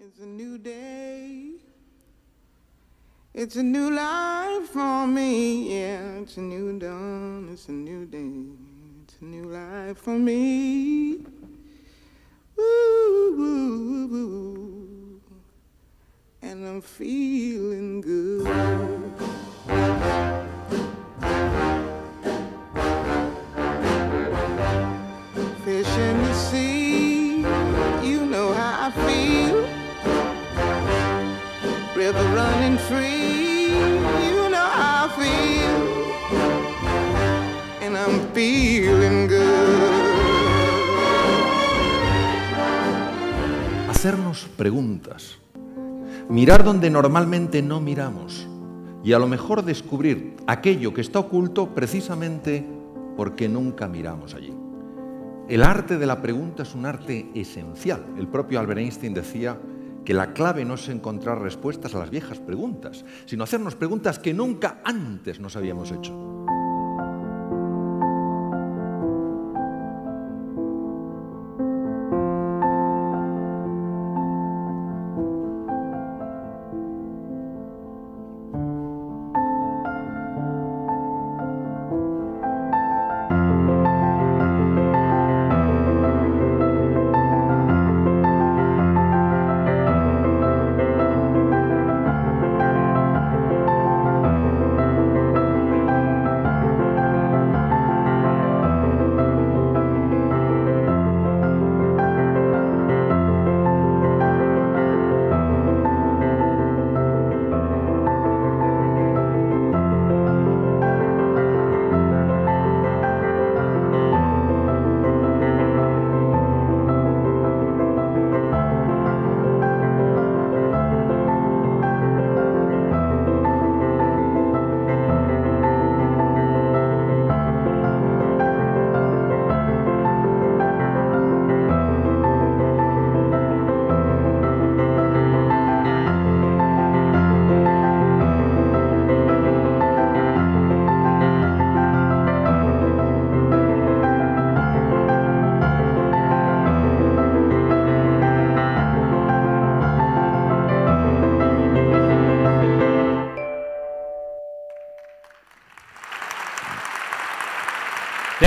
It's a new day. It's a new life for me. Yeah, it's a new dawn. It's a new day. It's a new life for me. Ooh, ooh, ooh, and I'm feeling good. Hacernos preguntas, mirar donde normalmente no miramos y a lo mejor descubrir aquello que está oculto precisamente porque nunca miramos allí. El arte de la pregunta es un arte esencial. El propio Albert Einstein decía que la clave no es encontrar respuestas a las viejas preguntas, sino hacernos preguntas que nunca antes nos habíamos hecho.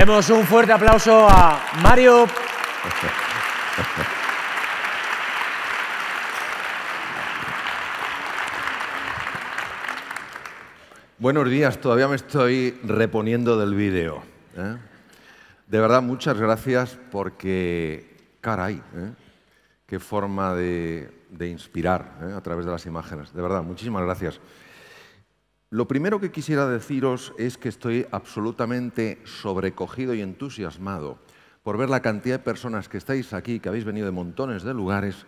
Demos un fuerte aplauso a Mario. Buenos días, todavía me estoy reponiendo del vídeo. ¿eh? De verdad, muchas gracias porque, caray, ¿eh? qué forma de, inspirar ¿eh? a través de las imágenes. De verdad, muchísimas gracias. Lo primero que quisiera deciros es que estoy absolutamente sobrecogido y entusiasmado por ver la cantidad de personas que estáis aquí, que habéis venido de montones de lugares,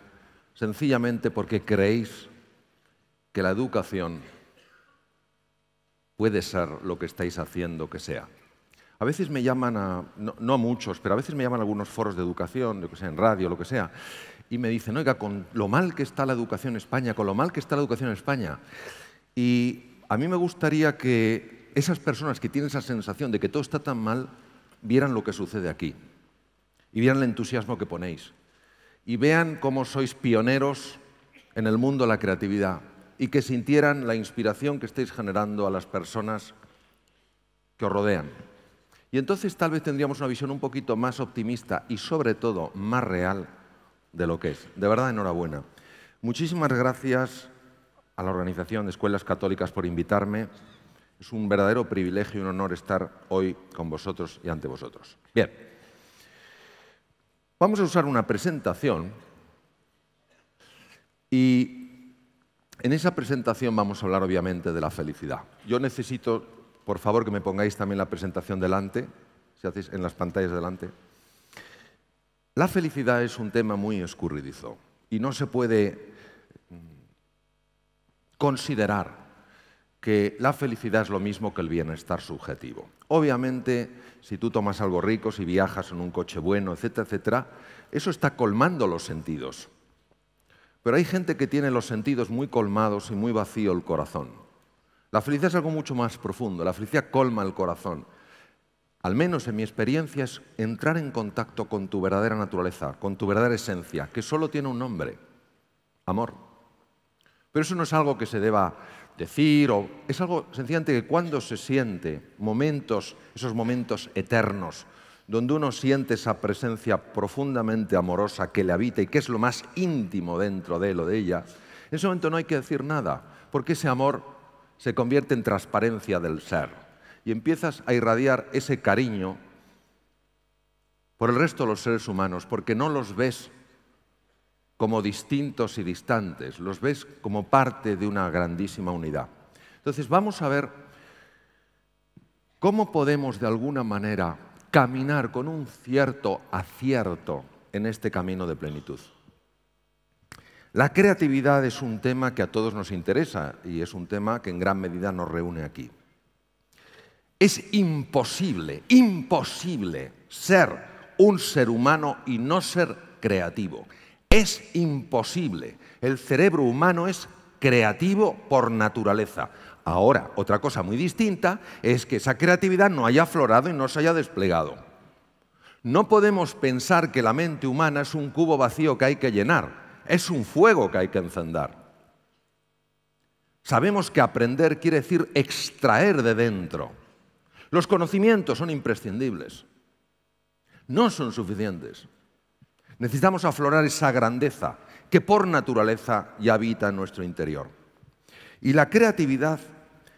sencillamente porque creéis que la educación puede ser lo que estáis haciendo que sea. A veces me llaman a, no, a muchos, pero a veces me llaman a algunos foros de educación, lo que sea, en radio, lo que sea, y me dicen, oiga, con lo mal que está la educación en España, con lo mal que está la educación en España. Y a mí me gustaría que esas personas que tienen esa sensación de que todo está tan mal, vieran lo que sucede aquí y vieran el entusiasmo que ponéis y vean cómo sois pioneros en el mundo de la creatividad y que sintieran la inspiración que estáis generando a las personas que os rodean. Y entonces tal vez tendríamos una visión un poquito más optimista y sobre todo más real de lo que es. De verdad, enhorabuena. Muchísimas gracias a la Organización de Escuelas Católicas por invitarme. Es un verdadero privilegio y un honor estar hoy con vosotros y ante vosotros. Bien, vamos a usar una presentación y en esa presentación vamos a hablar obviamente de la felicidad. Yo necesito, por favor, que me pongáis también la presentación delante, si hacéis en las pantallas delante. La felicidad es un tema muy escurridizo y no se puede considerar que la felicidad es lo mismo que el bienestar subjetivo. Obviamente, si tú tomas algo rico, si viajas en un coche bueno, etcétera, etcétera, eso está colmando los sentidos. Pero hay gente que tiene los sentidos muy colmados y muy vacío el corazón. La felicidad es algo mucho más profundo, la felicidad colma el corazón. Al menos en mi experiencia es entrar en contacto con tu verdadera naturaleza, con tu verdadera esencia, que solo tiene un nombre, amor. Pero eso no es algo que se deba decir, o es algo sencillamente que cuando se siente momentos, esos momentos eternos, donde uno siente esa presencia profundamente amorosa que le habita y que es lo más íntimo dentro de él o de ella, en ese momento no hay que decir nada, porque ese amor se convierte en transparencia del ser y empiezas a irradiar ese cariño por el resto de los seres humanos, porque no los ves como distintos y distantes, los ves como parte de una grandísima unidad. Entonces vamos a ver cómo podemos de alguna manera caminar con un cierto acierto en este camino de plenitud. La creatividad es un tema que a todos nos interesa y es un tema que en gran medida nos reúne aquí. Es imposible, imposible ser un ser humano y no ser creativo. Es imposible. El cerebro humano es creativo por naturaleza. Ahora, otra cosa muy distinta es que esa creatividad no haya aflorado y no se haya desplegado. No podemos pensar que la mente humana es un cubo vacío que hay que llenar, es un fuego que hay que encender. Sabemos que aprender quiere decir extraer de dentro. Los conocimientos son imprescindibles, no son suficientes. Necesitamos aflorar esa grandeza que por naturaleza ya habita en nuestro interior. Y la creatividad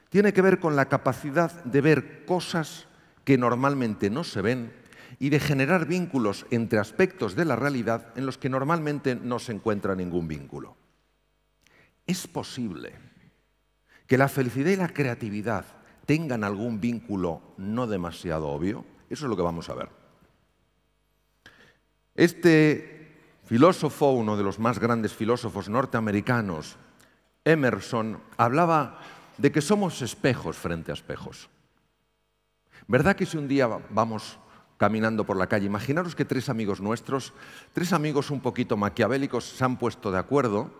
tiene que ver con la capacidad de ver cosas que normalmente no se ven y de generar vínculos entre aspectos de la realidad en los que normalmente no se encuentra ningún vínculo. Es posible que la felicidad y la creatividad tengan algún vínculo no demasiado obvio. Eso es lo que vamos a ver. Este filósofo, uno de los más grandes filósofos norteamericanos, Emerson, hablaba de que somos espejos frente a espejos. ¿Verdad que si un día vamos caminando por la calle, imaginaros que tres amigos nuestros, tres amigos un poquito maquiavélicos, se han puesto de acuerdo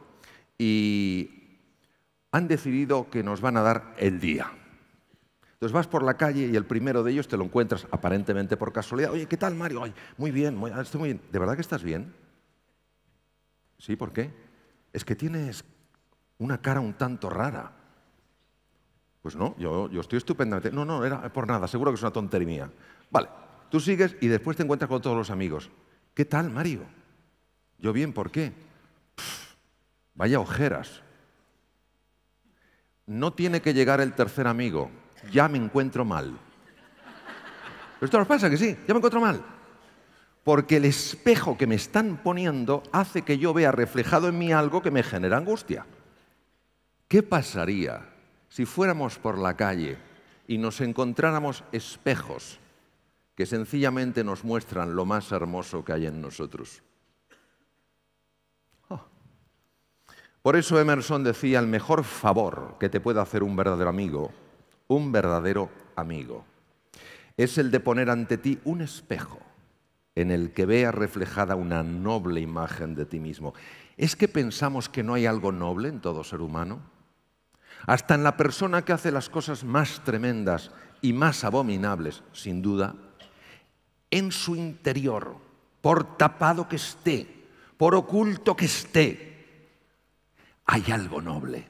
y han decidido que nos van a dar el día. Entonces vas por la calle y el primero de ellos te lo encuentras aparentemente por casualidad. Oye, ¿qué tal, Mario? Ay, muy bien, ah, estoy muy bien. ¿De verdad que estás bien? Sí, ¿por qué? Es que tienes una cara un tanto rara. Pues no, yo, estoy estupendamente. No, no, era por nada, seguro que es una tontería mía. Vale, tú sigues y después te encuentras con todos los amigos. ¿Qué tal, Mario? Yo bien, ¿por qué? vaya ojeras. No tiene que llegar el tercer amigo ya me encuentro mal. ¿Esto nos pasa que sí? Ya me encuentro mal. Porque el espejo que me están poniendo hace que yo vea reflejado en mí algo que me genera angustia. ¿Qué pasaría si fuéramos por la calle y nos encontráramos espejos que sencillamente nos muestran lo más hermoso que hay en nosotros? Oh. Por eso Emerson decía, el mejor favor que te puede hacer un verdadero amigo un verdadero amigo. Es el de poner ante ti un espejo en el que vea reflejada una noble imagen de ti mismo. ¿Es que pensamos que no hay algo noble en todo ser humano? Hasta en la persona que hace las cosas más tremendas y más abominables, sin duda, en su interior, por tapado que esté, por oculto que esté, hay algo noble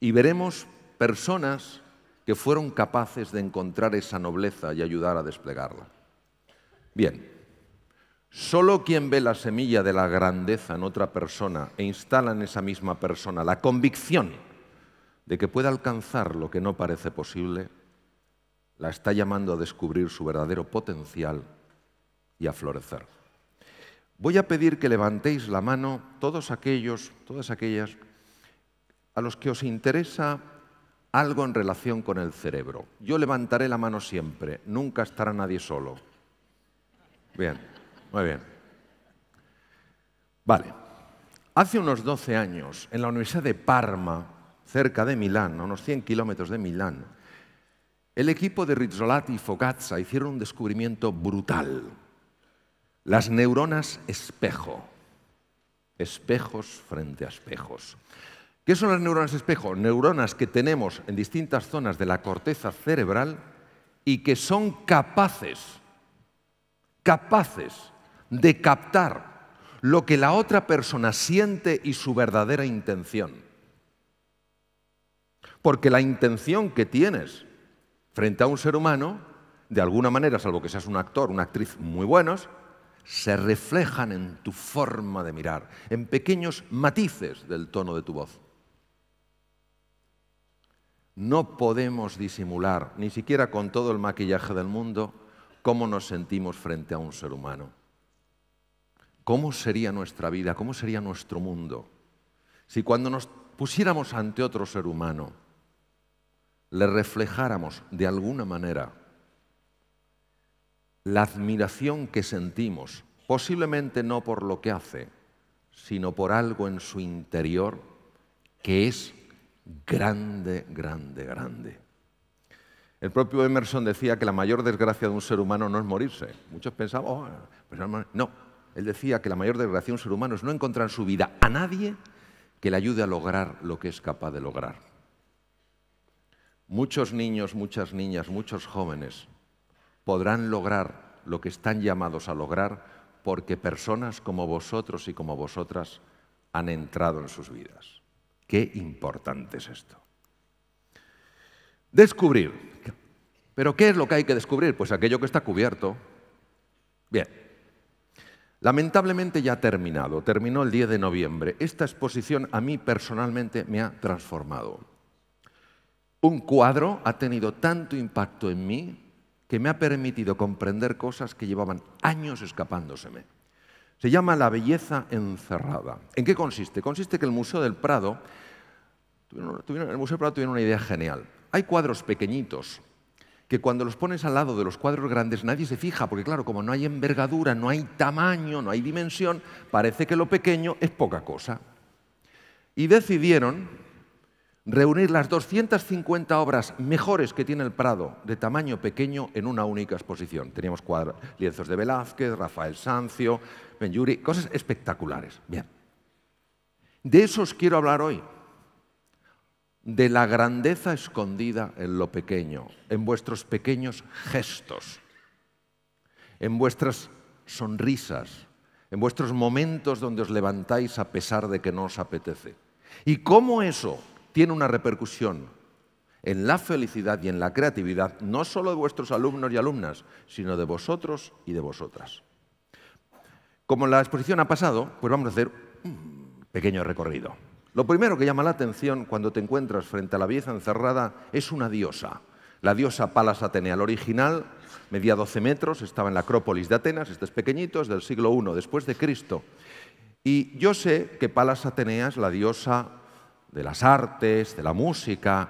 y veremos personas que fueron capaces de encontrar esa nobleza y ayudar a desplegarla. Bien, solo quien ve la semilla de la grandeza en otra persona e instala en esa misma persona la convicción de que puede alcanzar lo que no parece posible, la está llamando a descubrir su verdadero potencial y a florecer. Voy a pedir que levantéis la mano todos aquellos, todas aquellas a los que os interesa algo en relación con el cerebro. Yo levantaré la mano siempre, nunca estará nadie solo. Bien, muy bien. Vale, hace unos 12 años, en la Universidad de Parma, cerca de Milán, a unos 100 kilómetros de Milán, el equipo de Rizzolatti y Fogatza hicieron un descubrimiento brutal. Las neuronas espejo, espejos frente a espejos. ¿Qué son las neuronas espejo? Neuronas que tenemos en distintas zonas de la corteza cerebral y que son capaces, capaces de captar lo que la otra persona siente y su verdadera intención. Porque la intención que tienes frente a un ser humano, de alguna manera, salvo que seas un actor, una actriz muy buenos, se reflejan en tu forma de mirar, en pequeños matices del tono de tu voz. No podemos disimular, ni siquiera con todo el maquillaje del mundo, cómo nos sentimos frente a un ser humano. ¿Cómo sería nuestra vida? ¿Cómo sería nuestro mundo? Si cuando nos pusiéramos ante otro ser humano, le reflejáramos de alguna manera la admiración que sentimos, posiblemente no por lo que hace, sino por algo en su interior que es grande, grande, grande. El propio Emerson decía que la mayor desgracia de un ser humano no es morirse. Muchos pensaban, oh, pues no, no, él decía que la mayor desgracia de un ser humano es no encontrar en su vida a nadie que le ayude a lograr lo que es capaz de lograr. Muchos niños, muchas niñas, muchos jóvenes podrán lograr lo que están llamados a lograr porque personas como vosotros y como vosotras han entrado en sus vidas. Qué importante es esto. Descubrir. ¿Pero qué es lo que hay que descubrir? Pues aquello que está cubierto. Bien. Lamentablemente ya ha terminado, terminó el 10 de noviembre. Esta exposición a mí personalmente me ha transformado. Un cuadro ha tenido tanto impacto en mí que me ha permitido comprender cosas que llevaban años escapándoseme. Se llama La belleza encerrada. ¿En qué consiste? Consiste que el Museo del Prado, el Museo tuvieron una idea genial. Hay cuadros pequeñitos que cuando los pones al lado de los cuadros grandes nadie se fija, porque claro, como no hay envergadura, no hay tamaño, no hay dimensión, parece que lo pequeño es poca cosa. Y decidieron reunir las 250 obras mejores que tiene el Prado de tamaño pequeño en una única exposición. Teníamos lienzos de Velázquez, Rafael Sancio, Yuri, cosas espectaculares. Bien. De eso os quiero hablar hoy. De la grandeza escondida en lo pequeño, en vuestros pequeños gestos, en vuestras sonrisas, en vuestros momentos donde os levantáis a pesar de que no os apetece. Y cómo eso, tiene una repercusión en la felicidad y en la creatividad, no solo de vuestros alumnos y alumnas, sino de vosotros y de vosotras. Como la exposición ha pasado, pues vamos a hacer un pequeño recorrido. Lo primero que llama la atención cuando te encuentras frente a la belleza encerrada es una diosa, la diosa Palas Atenea. La original medía 12 metros, estaba en la Acrópolis de Atenas, este es pequeñito, es del siglo I después de Cristo. Y yo sé que Palas Atenea la diosa de las artes, de la música,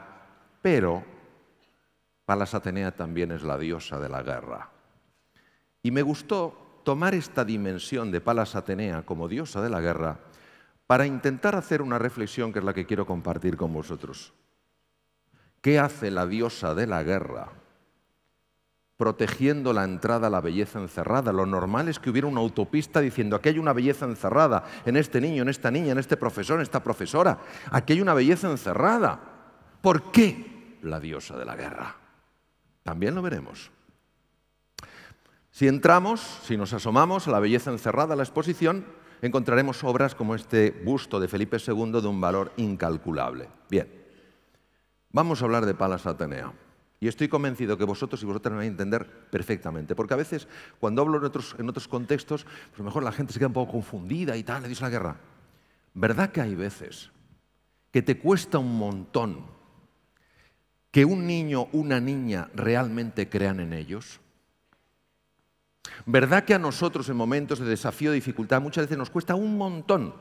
pero Palas Atenea también es la diosa de la guerra. Y me gustó tomar esta dimensión de Palas Atenea como diosa de la guerra para intentar hacer una reflexión que es la que quiero compartir con vosotros. ¿Qué hace la diosa de la guerra protegiendo la entrada a la belleza encerrada. Lo normal es que hubiera una autopista diciendo, aquí hay una belleza encerrada en este niño, en esta niña, en este profesor, en esta profesora. Aquí hay una belleza encerrada. ¿Por qué la diosa de la guerra? También lo veremos. Si entramos, si nos asomamos a la belleza encerrada, a la exposición, encontraremos obras como este busto de Felipe II de un valor incalculable. Bien, vamos a hablar de Palas Atenea. Y estoy convencido que vosotros y vosotras me vais a entender perfectamente. Porque a veces, cuando hablo en otros, contextos, pues lo mejor la gente se queda un poco confundida y tal, le dice la guerra. ¿Verdad que hay veces que te cuesta un montón que un niño, una niña realmente crean en ellos? ¿Verdad que a nosotros en momentos de desafío, dificultad, muchas veces nos cuesta un montón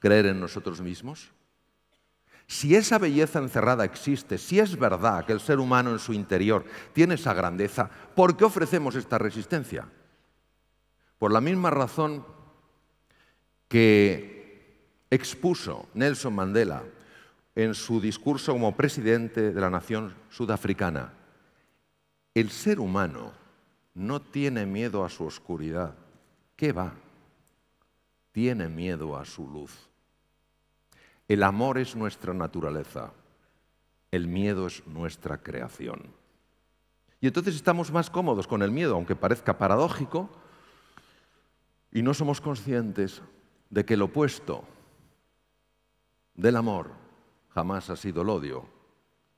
creer en nosotros mismos? Si esa belleza encerrada existe, si es verdad que el ser humano en su interior tiene esa grandeza, ¿por qué ofrecemos esta resistencia? Por la misma razón que expuso Nelson Mandela en su discurso como presidente de la nación sudafricana. El ser humano no tiene miedo a su oscuridad. ¿Qué va? Tiene miedo a su luz. El amor es nuestra naturaleza, el miedo es nuestra creación. Y entonces estamos más cómodos con el miedo, aunque parezca paradójico, y no somos conscientes de que el opuesto del amor jamás ha sido el odio,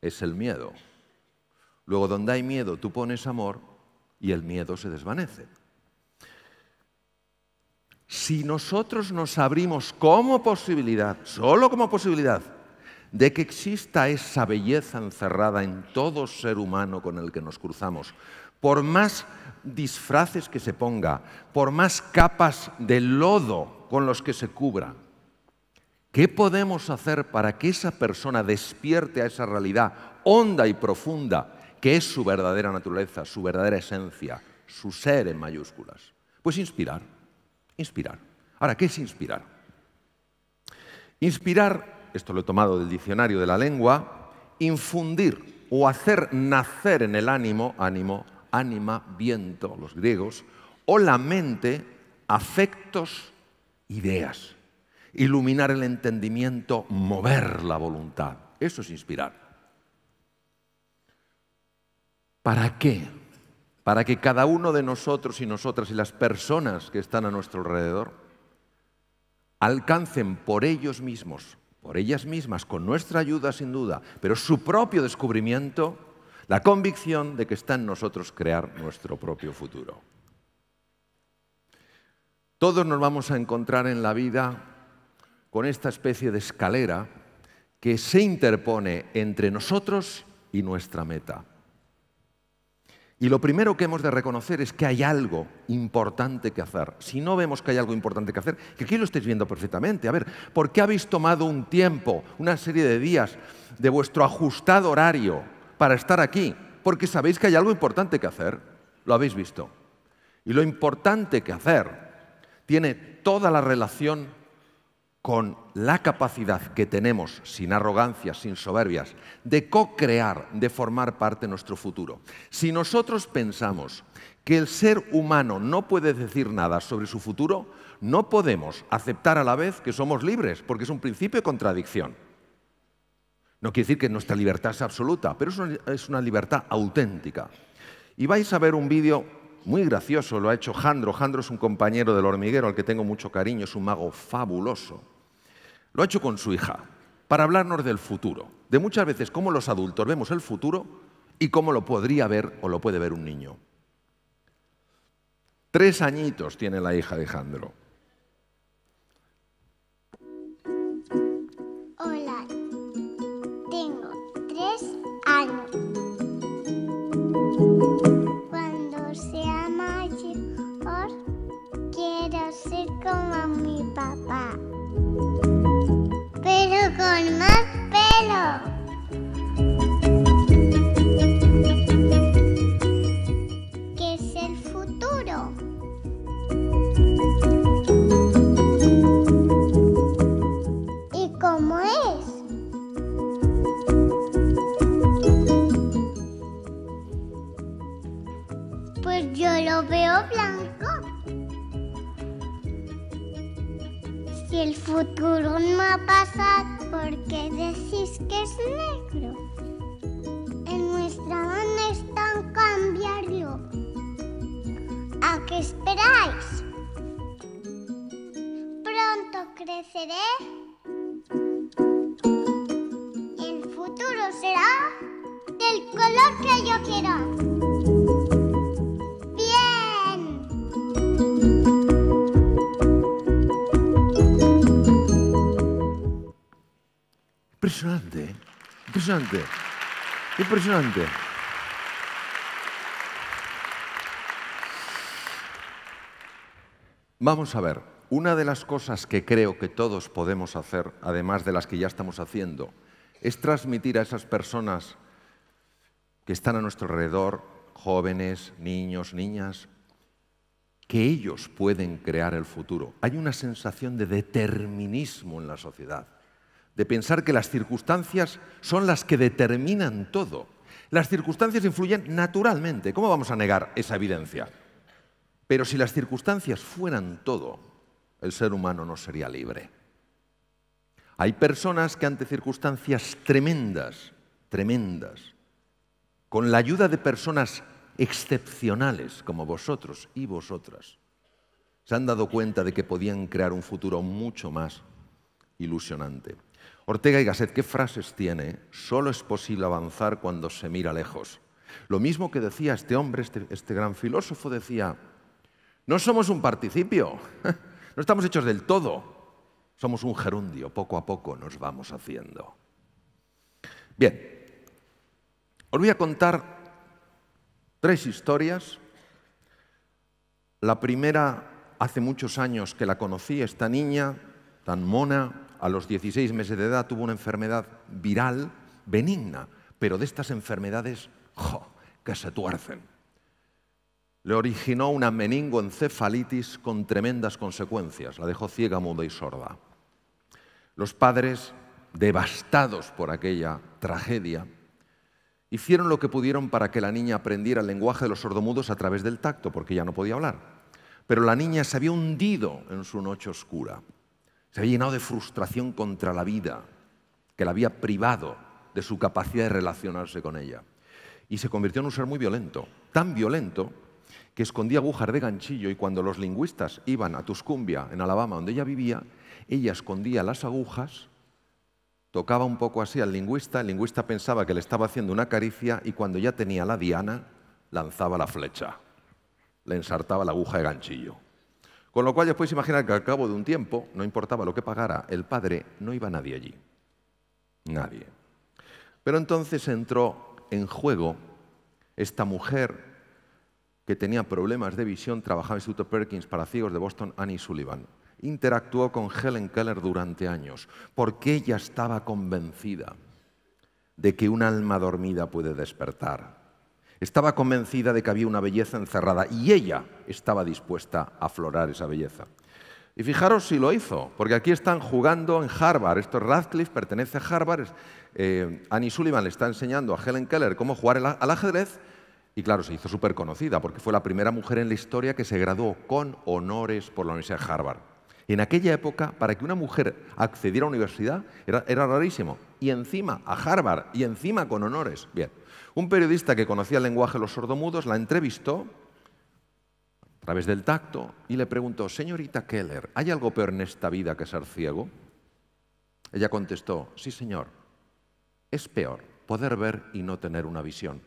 es el miedo. Luego, donde hay miedo, tú pones amor y el miedo se desvanece si nosotros nos abrimos como posibilidad, solo como posibilidad, de que exista esa belleza encerrada en todo ser humano con el que nos cruzamos, por más disfraces que se ponga, por más capas de lodo con los que se cubra, ¿qué podemos hacer para que esa persona despierte a esa realidad honda y profunda que es su verdadera naturaleza, su verdadera esencia, su ser en mayúsculas? Pues inspirar Inspirar. Ahora, ¿qué es inspirar? Inspirar, esto lo he tomado del diccionario de la lengua, infundir o hacer nacer en el ánimo, ánimo, ánima, viento, los griegos, o la mente, afectos, ideas. Iluminar el entendimiento, mover la voluntad. Eso es inspirar. ¿Para qué? para que cada uno de nosotros y nosotras y las personas que están a nuestro alrededor alcancen por ellos mismos, por ellas mismas, con nuestra ayuda sin duda, pero su propio descubrimiento, la convicción de que está en nosotros crear nuestro propio futuro. Todos nos vamos a encontrar en la vida con esta especie de escalera que se interpone entre nosotros y nuestra meta. Y lo primero que hemos de reconocer es que hay algo importante que hacer. Si no vemos que hay algo importante que hacer, que aquí lo estáis viendo perfectamente. A ver, ¿por qué habéis tomado un tiempo, una serie de días de vuestro ajustado horario para estar aquí? Porque sabéis que hay algo importante que hacer. Lo habéis visto. Y lo importante que hacer tiene toda la relación con la capacidad que tenemos, sin arrogancias, sin soberbias, de co-crear, de formar parte de nuestro futuro. Si nosotros pensamos que el ser humano no puede decir nada sobre su futuro, no podemos aceptar a la vez que somos libres, porque es un principio de contradicción. No quiere decir que nuestra libertad sea absoluta, pero es una libertad auténtica. Y vais a ver un vídeo muy gracioso, lo ha hecho Jandro. Jandro es un compañero del hormiguero al que tengo mucho cariño, es un mago fabuloso. Lo ha hecho con su hija, para hablarnos del futuro, de muchas veces cómo los adultos vemos el futuro y cómo lo podría ver o lo puede ver un niño. Tres añitos tiene la hija de Hola, tengo tres años. Cuando sea mayor, quiero ser como mi papá con más pelo. ¿Qué es el futuro? ¿Y cómo es? Pues yo lo veo blanco. si el futuro no ha pasado. ¿por qué decís que es negro? En nuestra mano está cambiarlo. ¿A qué esperáis? Pronto creceré. y El futuro será del color que yo quiera. Impresionante, impresionante, impresionante. Vamos a ver, una de las cosas que creo que todos podemos hacer, además de las que ya estamos haciendo, es transmitir a esas personas que están a nuestro alrededor, jóvenes, niños, niñas, que ellos pueden crear el futuro. Hay una sensación de determinismo en la sociedad de pensar que las circunstancias son las que determinan todo. Las circunstancias influyen naturalmente. ¿Cómo vamos a negar esa evidencia? Pero si las circunstancias fueran todo, el ser humano no sería libre. Hay personas que ante circunstancias tremendas, tremendas, con la ayuda de personas excepcionales como vosotros y vosotras, se han dado cuenta de que podían crear un futuro mucho más ilusionante. Ortega y Gasset, ¿qué frases tiene? Solo es posible avanzar cuando se mira lejos. Lo mismo que decía este hombre, este, este gran filósofo, decía, no somos un participio, no estamos hechos del todo, somos un gerundio, poco a poco nos vamos haciendo. Bien, os voy a contar tres historias. La primera, hace muchos años que la conocí, esta niña tan mona, a los 16 meses de edad tuvo una enfermedad viral benigna, pero de estas enfermedades jo, que se tuercen. Le originó una meningoencefalitis con tremendas consecuencias, la dejó ciega, muda y sorda. Los padres, devastados por aquella tragedia, hicieron lo que pudieron para que la niña aprendiera el lenguaje de los sordomudos a través del tacto, porque ya no podía hablar. Pero la niña se había hundido en su noche oscura. Se había llenado de frustración contra la vida, que la había privado de su capacidad de relacionarse con ella. Y se convirtió en un ser muy violento, tan violento que escondía agujas de ganchillo y cuando los lingüistas iban a Tuscumbia, en Alabama, donde ella vivía, ella escondía las agujas, tocaba un poco así al lingüista, el lingüista pensaba que le estaba haciendo una caricia y cuando ya tenía la diana, lanzaba la flecha, le ensartaba la aguja de ganchillo. Con lo cual ya podéis imaginar que al cabo de un tiempo, no importaba lo que pagara el padre, no iba nadie allí. Nadie. Pero entonces entró en juego esta mujer que tenía problemas de visión, trabajaba en el Instituto Perkins para ciegos de Boston, Annie Sullivan. Interactuó con Helen Keller durante años, porque ella estaba convencida de que un alma dormida puede despertar, estaba convencida de que había una belleza encerrada y ella estaba dispuesta a aflorar esa belleza. Y fijaros si lo hizo, porque aquí están jugando en Harvard. Esto es Radcliffe, pertenece a Harvard. Eh, Annie Sullivan le está enseñando a Helen Keller cómo jugar al ajedrez. Y claro, se hizo súper conocida, porque fue la primera mujer en la historia que se graduó con honores por la Universidad de Harvard. En aquella época, para que una mujer accediera a la universidad era, era rarísimo. Y encima a Harvard, y encima con honores. Bien. Un periodista que conocía el lenguaje de los sordomudos la entrevistó a través del tacto y le preguntó, señorita Keller, ¿hay algo peor en esta vida que ser ciego? Ella contestó, sí señor, es peor poder ver y no tener una visión,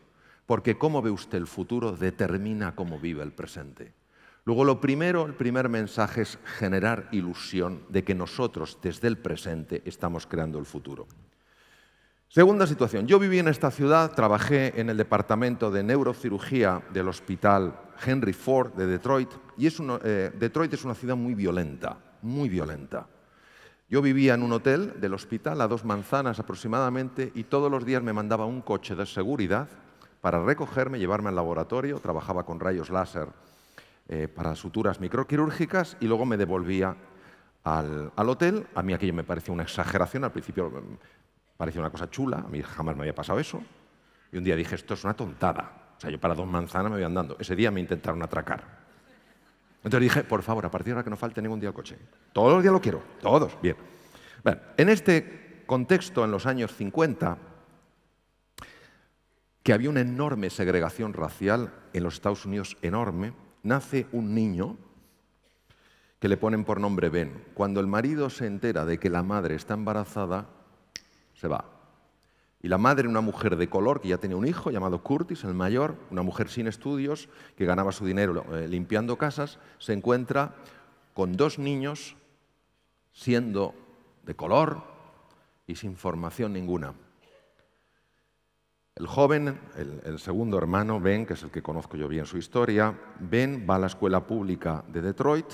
porque cómo ve usted el futuro determina cómo vive el presente. Luego lo primero, el primer mensaje es generar ilusión de que nosotros desde el presente estamos creando el futuro. Segunda situación, yo viví en esta ciudad, trabajé en el departamento de neurocirugía del hospital Henry Ford de Detroit, y es eh, Detroit es una ciudad muy violenta, muy violenta. Yo vivía en un hotel del hospital a dos manzanas aproximadamente y todos los días me mandaba un coche de seguridad para recogerme, llevarme al laboratorio, trabajaba con rayos láser eh, para suturas microquirúrgicas y luego me devolvía al, al, hotel. A mí aquello me parecía una exageración, al principio mm, parecía una cosa chula, a mí jamás me había pasado eso. Y un día dije, esto es una tontada. O sea, yo para dos manzanas me voy andando. Ese día me intentaron atracar. Entonces dije, por favor, a partir de ahora que no falte ningún día el coche. Todos los días lo quiero, todos, bien. en este contexto, en los años 50, que había una enorme segregación racial en los Estados Unidos, enorme, nace un niño que le ponen por nombre Ben. Cuando el marido se entera de que la madre está embarazada, se va. Y la madre, una mujer de color que ya tenía un hijo llamado Curtis, el mayor, una mujer sin estudios que ganaba su dinero eh, limpiando casas, se encuentra con dos niños siendo de color y sin formación ninguna. El joven, el, el, segundo hermano, Ben, que es el que conozco yo bien su historia, Ben va a la escuela pública de Detroit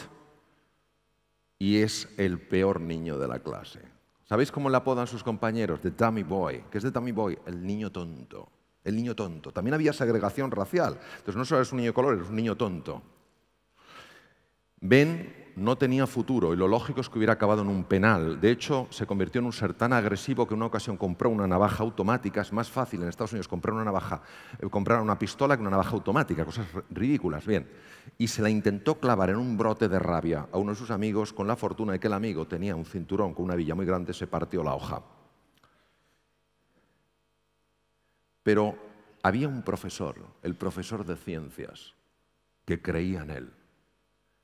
y es el peor niño de la clase. ¿Sabéis cómo le apodan sus compañeros? The Dummy Boy. ¿Qué es The Dummy Boy? El niño tonto. El niño tonto. También había segregación racial. Entonces no solo es un niño de color, es un niño tonto. Ven no tenía futuro y lo lógico es que hubiera acabado en un penal. De hecho, se convirtió en un ser tan agresivo que en una ocasión compró una navaja automática. Es más fácil en Estados Unidos comprar una navaja, eh, comprar una pistola que una navaja automática, cosas ridículas, bien. Y se la intentó clavar en un brote de rabia a uno de sus amigos con la fortuna de que el amigo tenía un cinturón con una villa muy grande, se partió la hoja. Pero había un profesor, el profesor de ciencias, que creía en él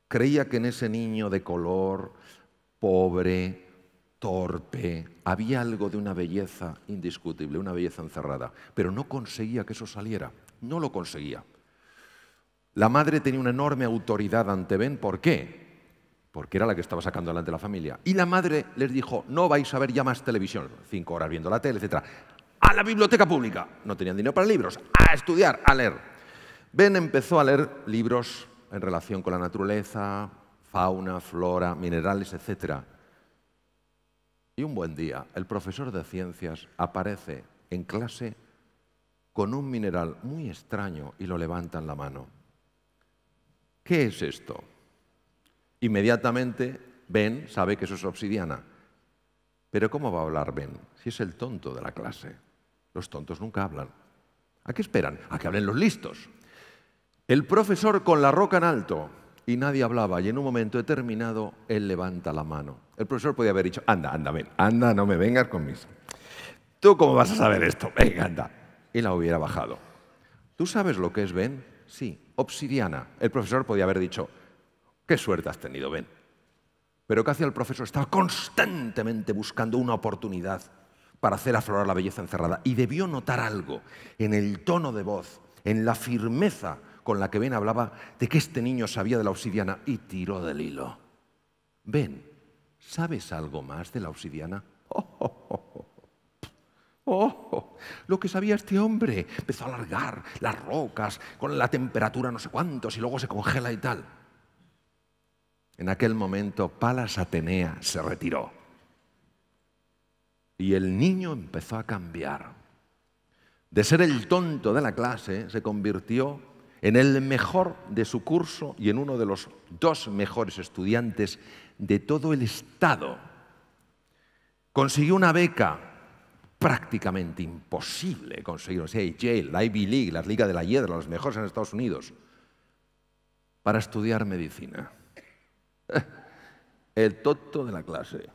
Creía que en ese niño de color, pobre, torpe, había algo de una belleza indiscutible, una belleza encerrada, pero no conseguía que eso saliera, no lo conseguía. La madre tenía una enorme autoridad ante Ben, ¿por qué? Porque era la que estaba sacando adelante la familia. Y la madre les dijo, no vais a ver ya más televisión, cinco horas viendo la tele, etc. A la biblioteca pública, no tenían dinero para libros, a estudiar, a leer. Ben empezó a leer libros en relación con la naturaleza, fauna, flora, minerales, etc. Y un buen día, el profesor de ciencias aparece en clase con un mineral muy extraño y lo levanta en la mano. ¿Qué es esto? Inmediatamente Ben sabe que eso es obsidiana. Pero ¿cómo va a hablar Ben si es el tonto de la clase? Los tontos nunca hablan. ¿A qué esperan? A que hablen los listos. El profesor con la roca en alto y nadie hablaba y en un momento determinado él levanta la mano. El profesor podía haber dicho, anda, anda, ven, anda, no me vengas con ¿Tú cómo vas a saber esto? Venga, anda. Y la hubiera bajado. ¿Tú sabes lo que es Ben? Sí, obsidiana. El profesor podía haber dicho, qué suerte has tenido, Ben. Pero casi el profesor estaba constantemente buscando una oportunidad para hacer aflorar la belleza encerrada. Y debió notar algo en el tono de voz, en la firmeza con la que Ben hablaba de que este niño sabía de la obsidiana y tiró del hilo. Ben, ¿sabes algo más de la obsidiana? Oh, oh, oh, oh, lo que sabía este hombre. Empezó a alargar las rocas con la temperatura no sé cuántos y luego se congela y tal. En aquel momento Palas Atenea se retiró. Y el niño empezó a cambiar. De ser el tonto de la clase, se convirtió en el mejor de su curso y en uno de los dos mejores estudiantes de todo el Estado. Consiguió una beca prácticamente imposible conseguir, o la Ivy League, las Ligas de la Hiedra, los mejores en Estados Unidos, para estudiar medicina. El toto de la clase.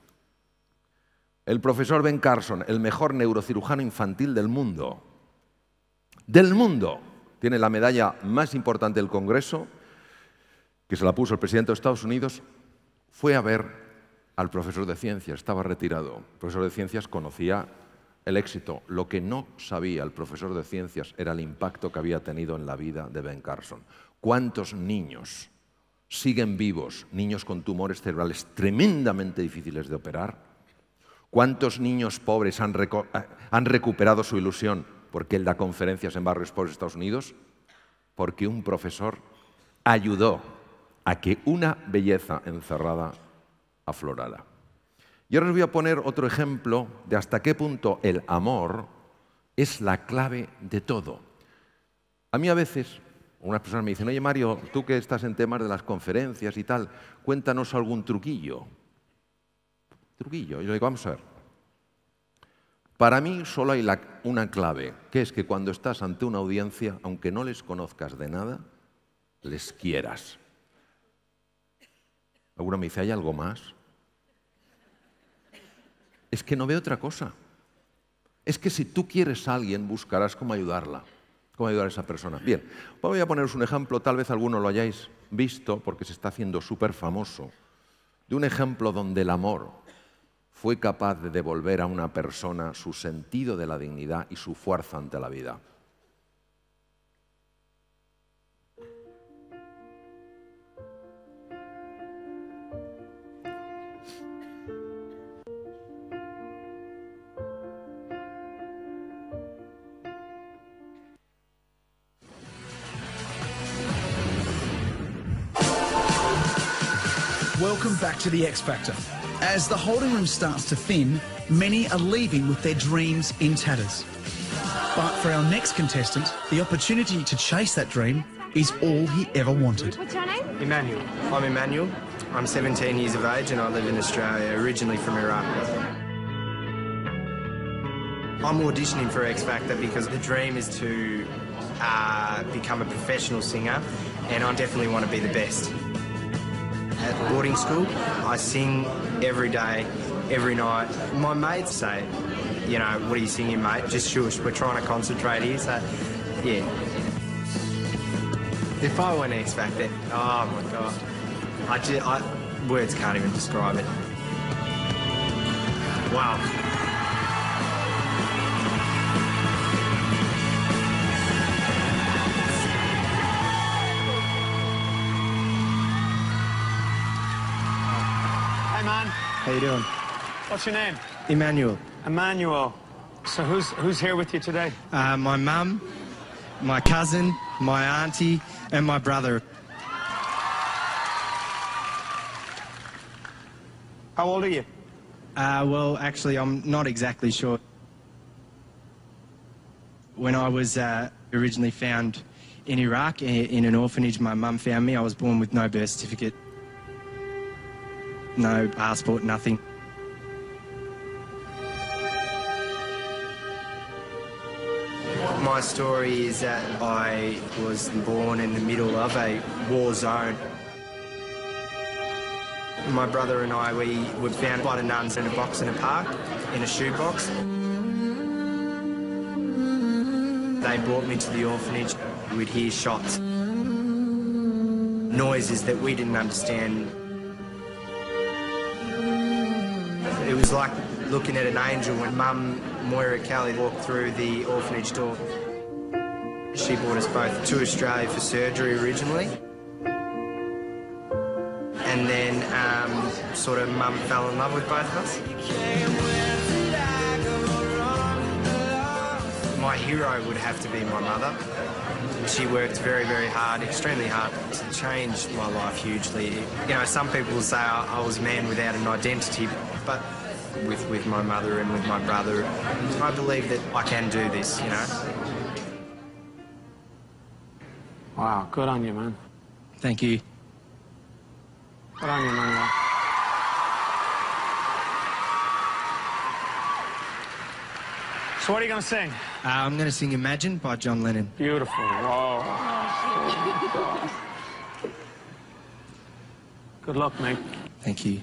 El profesor Ben Carson, el mejor neurocirujano infantil del mundo. Del mundo tiene la medalla más importante del Congreso, que se la puso el presidente de Estados Unidos, fue a ver al profesor de ciencias, estaba retirado. El profesor de ciencias conocía el éxito. Lo que no sabía el profesor de ciencias era el impacto que había tenido en la vida de Ben Carson. ¿Cuántos niños siguen vivos, niños con tumores cerebrales tremendamente difíciles de operar? ¿Cuántos niños pobres han, eh, han recuperado su ilusión ¿Por qué él da conferencias en barrios pobres de Estados Unidos? Porque un profesor ayudó a que una belleza encerrada aflorara. Y ahora os voy a poner otro ejemplo de hasta qué punto el amor es la clave de todo. A mí a veces unas personas me dicen, oye Mario, tú que estás en temas de las conferencias y tal, cuéntanos algún truquillo. Truquillo. Y yo digo, vamos a ver, para mí solo hay una clave, que es que cuando estás ante una audiencia, aunque no les conozcas de nada, les quieras. Alguno me dice, ¿hay algo más? Es que no veo otra cosa. Es que si tú quieres a alguien, buscarás cómo ayudarla, cómo ayudar a esa persona. Bien, voy a poneros un ejemplo, tal vez alguno lo hayáis visto, porque se está haciendo súper famoso, de un ejemplo donde el amor fue capaz de devolver a una persona su sentido de la dignidad y su fuerza ante la vida. Welcome back to the X Factor. As the holding room starts to thin, many are leaving with their dreams in tatters. But for our next contestant, the opportunity to chase that dream is all he ever wanted. What's your name? Emmanuel. I'm Emmanuel. I'm 17 years of age and I live in Australia, originally from Iraq. I'm auditioning for X Factor because the dream is to uh, become a professional singer and I definitely want to be the best at boarding school. I sing every day, every night. My mates say, you know, what are you singing, mate? Just shush, we're trying to concentrate here. So, yeah. If I went X Factor, oh my God. I, just, I words can't even describe it. Wow. How you doing? What's your name? Emmanuel. Emmanuel. So who's who's here with you today? Uh, my mum, my cousin, my auntie, and my brother. How old are you? Uh, well, actually, I'm not exactly sure. When I was uh, originally found in Iraq in an orphanage, my mum found me. I was born with no birth certificate no passport, nothing. My story is that I was born in the middle of a war zone. My brother and I, we were found by the nuns in a box in a park, in a shoebox. They brought me to the orphanage. We'd hear shots, noises that we didn't understand. It was like looking at an angel when Mum Moira Kelly walked through the orphanage door. She brought us both to Australia for surgery originally. And then um, sort of mum fell in love with both of us. My hero would have to be my mother. She worked very, very hard, extremely hard, to change my life hugely. You know, some people say I was a man without an identity with, with my mother and with my brother, I believe that I can do this, you know. Wow, good on you, man. Thank you. Good on you, man. So what are you going to sing? Uh, I'm going to sing Imagine by John Lennon. Beautiful. Wow. Good luck, mate. Thank you.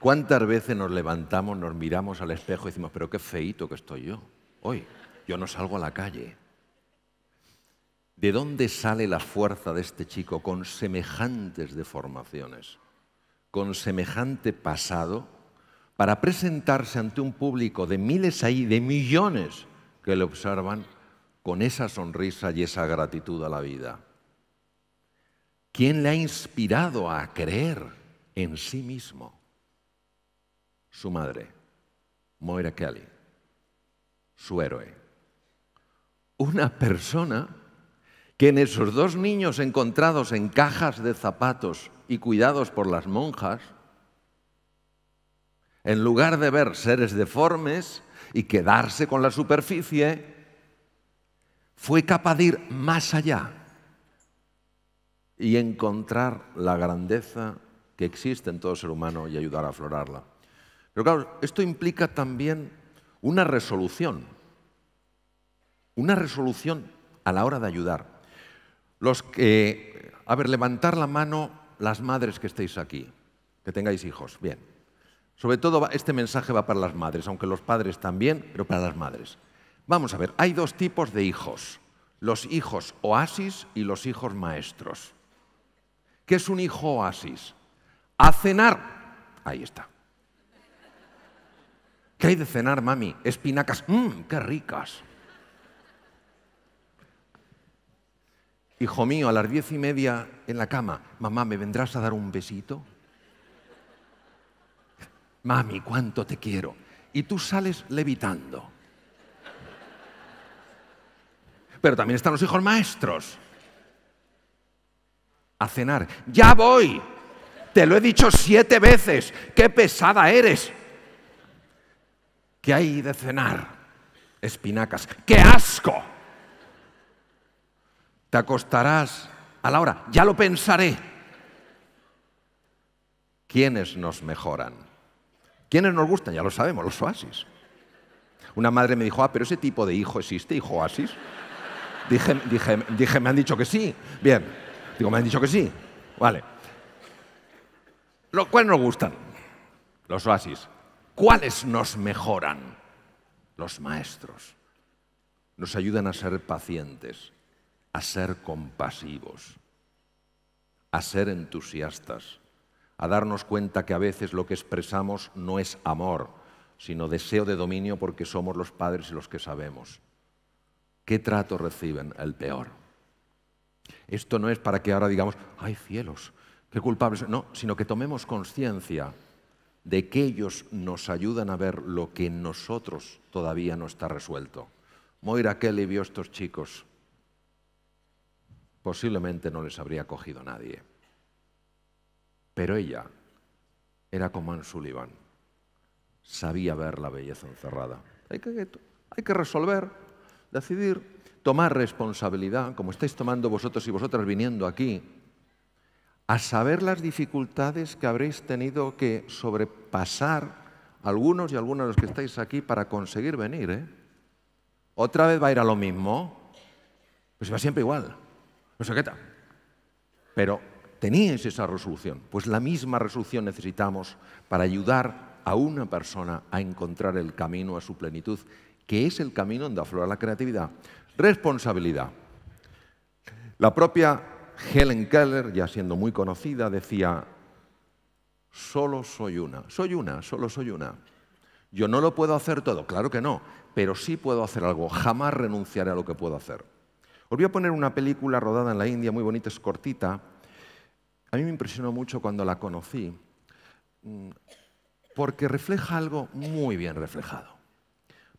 ¿Cuántas veces nos levantamos, nos miramos al espejo y decimos, pero qué feito que estoy yo hoy? Yo no salgo a la calle. ¿De dónde sale la fuerza de este chico con semejantes deformaciones, con semejante pasado, para presentarse ante un público de miles ahí, de millones que le observan con esa sonrisa y esa gratitud a la vida? ¿Quién le ha inspirado a creer en sí mismo? su madre, Moira Kelly, su héroe. Una persona que en esos dos niños encontrados en cajas de zapatos y cuidados por las monjas, en lugar de ver seres deformes y quedarse con la superficie, fue capaz de ir más allá y encontrar la grandeza que existe en todo ser humano y ayudar a aflorarla. Pero claro, esto implica también una resolución, una resolución a la hora de ayudar. Los que, a ver, levantar la mano las madres que estéis aquí, que tengáis hijos, bien. Sobre todo este mensaje va para las madres, aunque los padres también, pero para las madres. Vamos a ver, hay dos tipos de hijos, los hijos oasis y los hijos maestros. ¿Qué es un hijo oasis? A cenar. Ahí está. ¿Qué hay de cenar, mami? Espinacas. Mmm, qué ricas. Hijo mío, a las diez y media en la cama, mamá, ¿me vendrás a dar un besito? Mami, cuánto te quiero. Y tú sales levitando. Pero también están los hijos maestros. A cenar. Ya voy. Te lo he dicho siete veces. Qué pesada eres. ¿Qué hay de cenar? Espinacas. ¡Qué asco! Te acostarás a la hora. Ya lo pensaré. ¿Quiénes nos mejoran? ¿Quiénes nos gustan? Ya lo sabemos, los oasis. Una madre me dijo, ah, pero ese tipo de hijo existe, hijo oasis. Dije, dije, me han dicho que sí. Bien. Digo, me han dicho que sí. Vale. ¿Cuáles nos gustan? Los oasis. ¿Cuáles nos mejoran? Los maestros. Nos ayudan a ser pacientes, a ser compasivos, a ser entusiastas, a darnos cuenta que a veces lo que expresamos no es amor, sino deseo de dominio porque somos los padres y los que sabemos. ¿Qué trato reciben? El peor. Esto no es para que ahora digamos, ay cielos, qué culpables. No, sino que tomemos conciencia de que ellos nos ayudan a ver lo que en nosotros todavía no está resuelto. Moira Kelly vio a estos chicos. Posiblemente no les habría cogido nadie. Pero ella era como Anne Sullivan. Sabía ver la belleza encerrada. hay que resolver, decidir, tomar responsabilidad, como estáis tomando vosotros y vosotras viniendo aquí a saber las dificultades que habréis tenido que sobrepasar algunos y algunas de los que estáis aquí para conseguir venir. ¿eh? Otra vez va a ir a lo mismo. Pues va siempre igual. No sé qué tal. Pero teníais esa resolución. Pues la misma resolución necesitamos para ayudar a una persona a encontrar el camino a su plenitud, que es el camino donde aflora la creatividad. Responsabilidad. La propia Helen Keller, ya siendo muy conocida, decía, solo soy una, soy una, solo soy una. Yo no lo puedo hacer todo, claro que no, pero sí puedo hacer algo, jamás renunciaré a lo que puedo hacer. Os voy a poner una película rodada en la India, muy bonita, es cortita. A mí me impresionó mucho cuando la conocí, mm, porque refleja algo muy bien reflejado.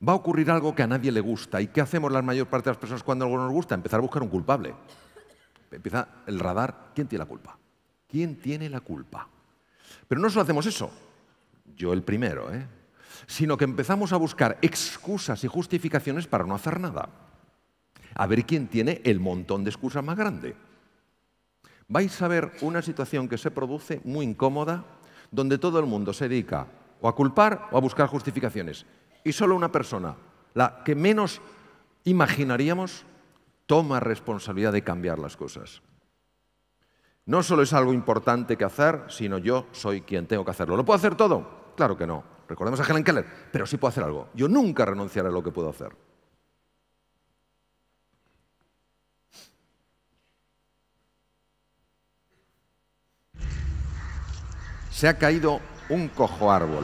Va a ocurrir algo que a nadie le gusta. ¿Y qué hacemos la mayor parte de las personas cuando algo nos gusta? Empezar a buscar un culpable empieza el radar, ¿quién tiene la culpa? ¿Quién tiene la culpa? Pero no solo hacemos eso, yo el primero, ¿eh? sino que empezamos a buscar excusas y justificaciones para no hacer nada. A ver quién tiene el montón de excusas más grande. Vais a ver una situación que se produce muy incómoda, donde todo el mundo se dedica o a culpar o a buscar justificaciones. Y solo una persona, la que menos imaginaríamos, toma responsabilidad de cambiar las cosas. No solo es algo importante que hacer, sino yo soy quien tengo que hacerlo. ¿Lo puedo hacer todo? Claro que no. Recordemos a Helen Keller, pero sí puedo hacer algo. Yo nunca renunciaré a lo que puedo hacer. Se ha caído un cojo árbol.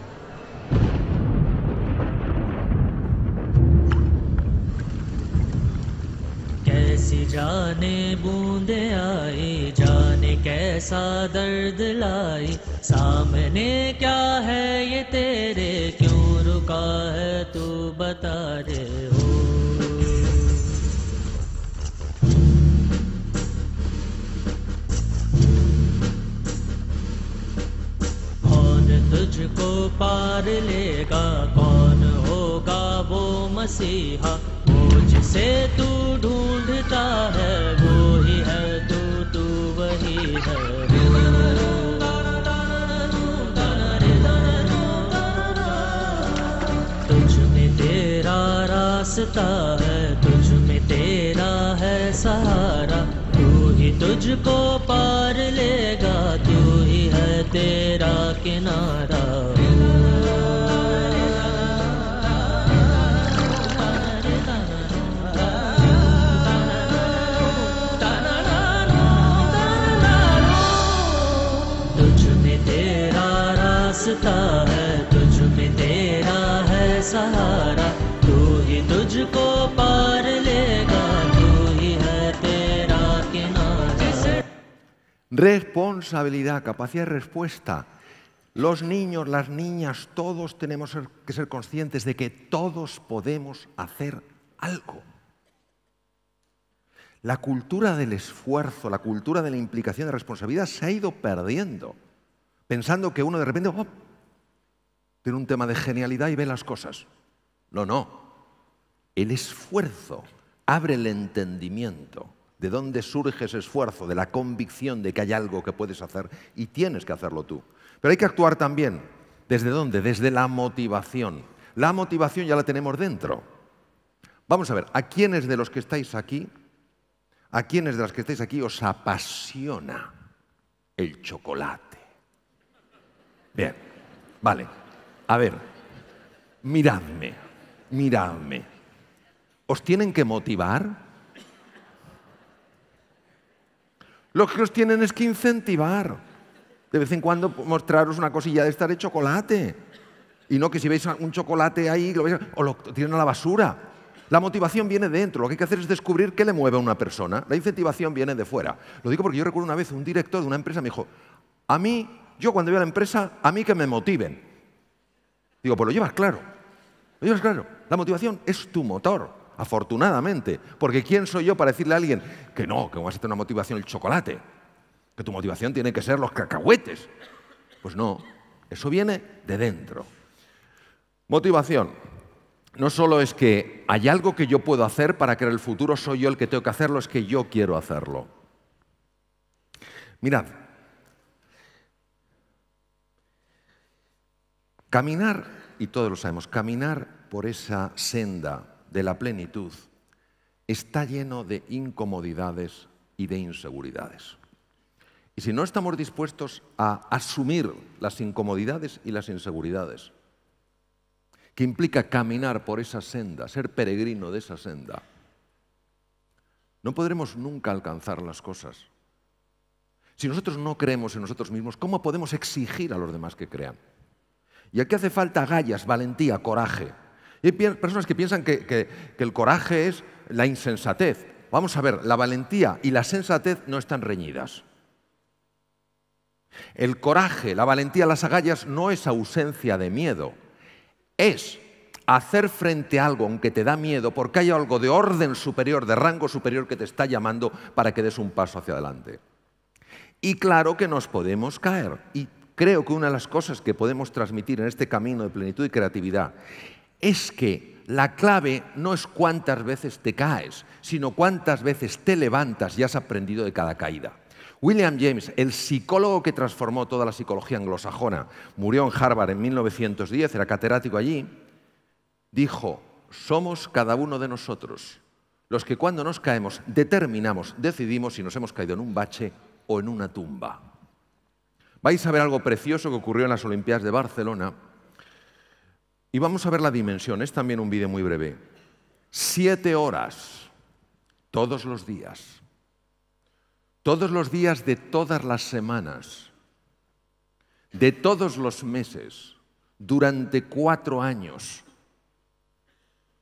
सी जाने बूंदे आई जाने कैसा दर्द लाई सामने क्या है ये तेरे क्यों रुका है तू बता रे हो कौन तुझको पार लेगा कौन होगा वो मसीहा जिसे तू ढूंढता है वो ही है तू तू वही है तुझ में तेरा रास्ता है तुझ में तेरा है सहारा तू ही तुझको पार लेगा तू ही है तेरा किनारा Responsabilidad, capacidad de respuesta. Los niños, las niñas, todos tenemos que ser conscientes de que todos podemos hacer algo. La cultura del esfuerzo, la cultura de la implicación de responsabilidad se ha ido perdiendo, pensando que uno de repente ¡oh! tiene un tema de genialidad y ve las cosas. No, no. El esfuerzo abre el entendimiento, ¿De dónde surge ese esfuerzo? De la convicción de que hay algo que puedes hacer y tienes que hacerlo tú. Pero hay que actuar también. ¿Desde dónde? Desde la motivación. La motivación ya la tenemos dentro. Vamos a ver, ¿a quiénes de los que estáis aquí, a quiénes de las que estáis aquí os apasiona el chocolate? Bien, vale. A ver, miradme, miradme. ¿Os tienen que motivar? Lo que os tienen es que incentivar. De vez en cuando mostraros una cosilla de estar de chocolate. Y no que si veis un chocolate ahí, lo veis, o lo tienen a la basura. La motivación viene dentro. Lo que hay que hacer es descubrir qué le mueve a una persona. La incentivación viene de fuera. Lo digo porque yo recuerdo una vez un director de una empresa me dijo, a mí, yo cuando veo a la empresa, a mí que me motiven. Digo, pues lo llevas claro. Lo llevas claro. La motivación es tu motor afortunadamente. Porque ¿quién soy yo para decirle a alguien que no, que vas a tener una motivación el chocolate? Que tu motivación tiene que ser los cacahuetes. Pues no, eso viene de dentro. Motivación. No solo es que hay algo que yo puedo hacer para que en el futuro soy yo el que tengo que hacerlo, es que yo quiero hacerlo. Mirad, caminar, y todos lo sabemos, caminar por esa senda de la plenitud está lleno de incomodidades y de inseguridades. Y si no estamos dispuestos a asumir las incomodidades y las inseguridades, que implica caminar por esa senda, ser peregrino de esa senda, no podremos nunca alcanzar las cosas. Si nosotros no creemos en nosotros mismos, ¿cómo podemos exigir a los demás que crean? Y aquí hace falta gallas, valentía, coraje. Y hay personas que piensan que, que el coraje es la insensatez. Vamos a ver, la valentía y la sensatez no están reñidas. El coraje, la valentía, las agallas no es ausencia de miedo, es hacer frente a algo aunque te da miedo porque hay algo de orden superior, de rango superior que te está llamando para que des un paso hacia adelante. Y claro que nos podemos caer. Y creo que una de las cosas que podemos transmitir en este camino de plenitud y creatividad es que la clave no es cuántas veces te caes, sino cuántas veces te levantas y has aprendido de cada caída. William James, el psicólogo que transformó toda la psicología anglosajona, murió en Harvard en 1910, era catedrático allí, dijo, somos cada uno de nosotros los que cuando nos caemos determinamos, decidimos si nos hemos caído en un bache o en una tumba. Vais a ver algo precioso que ocurrió en las Olimpiadas de Barcelona y vamos a ver la dimensión. Es también un vídeo muy breve. Siete horas todos los días. Todos los días de todas las semanas. De todos los meses. Durante cuatro años.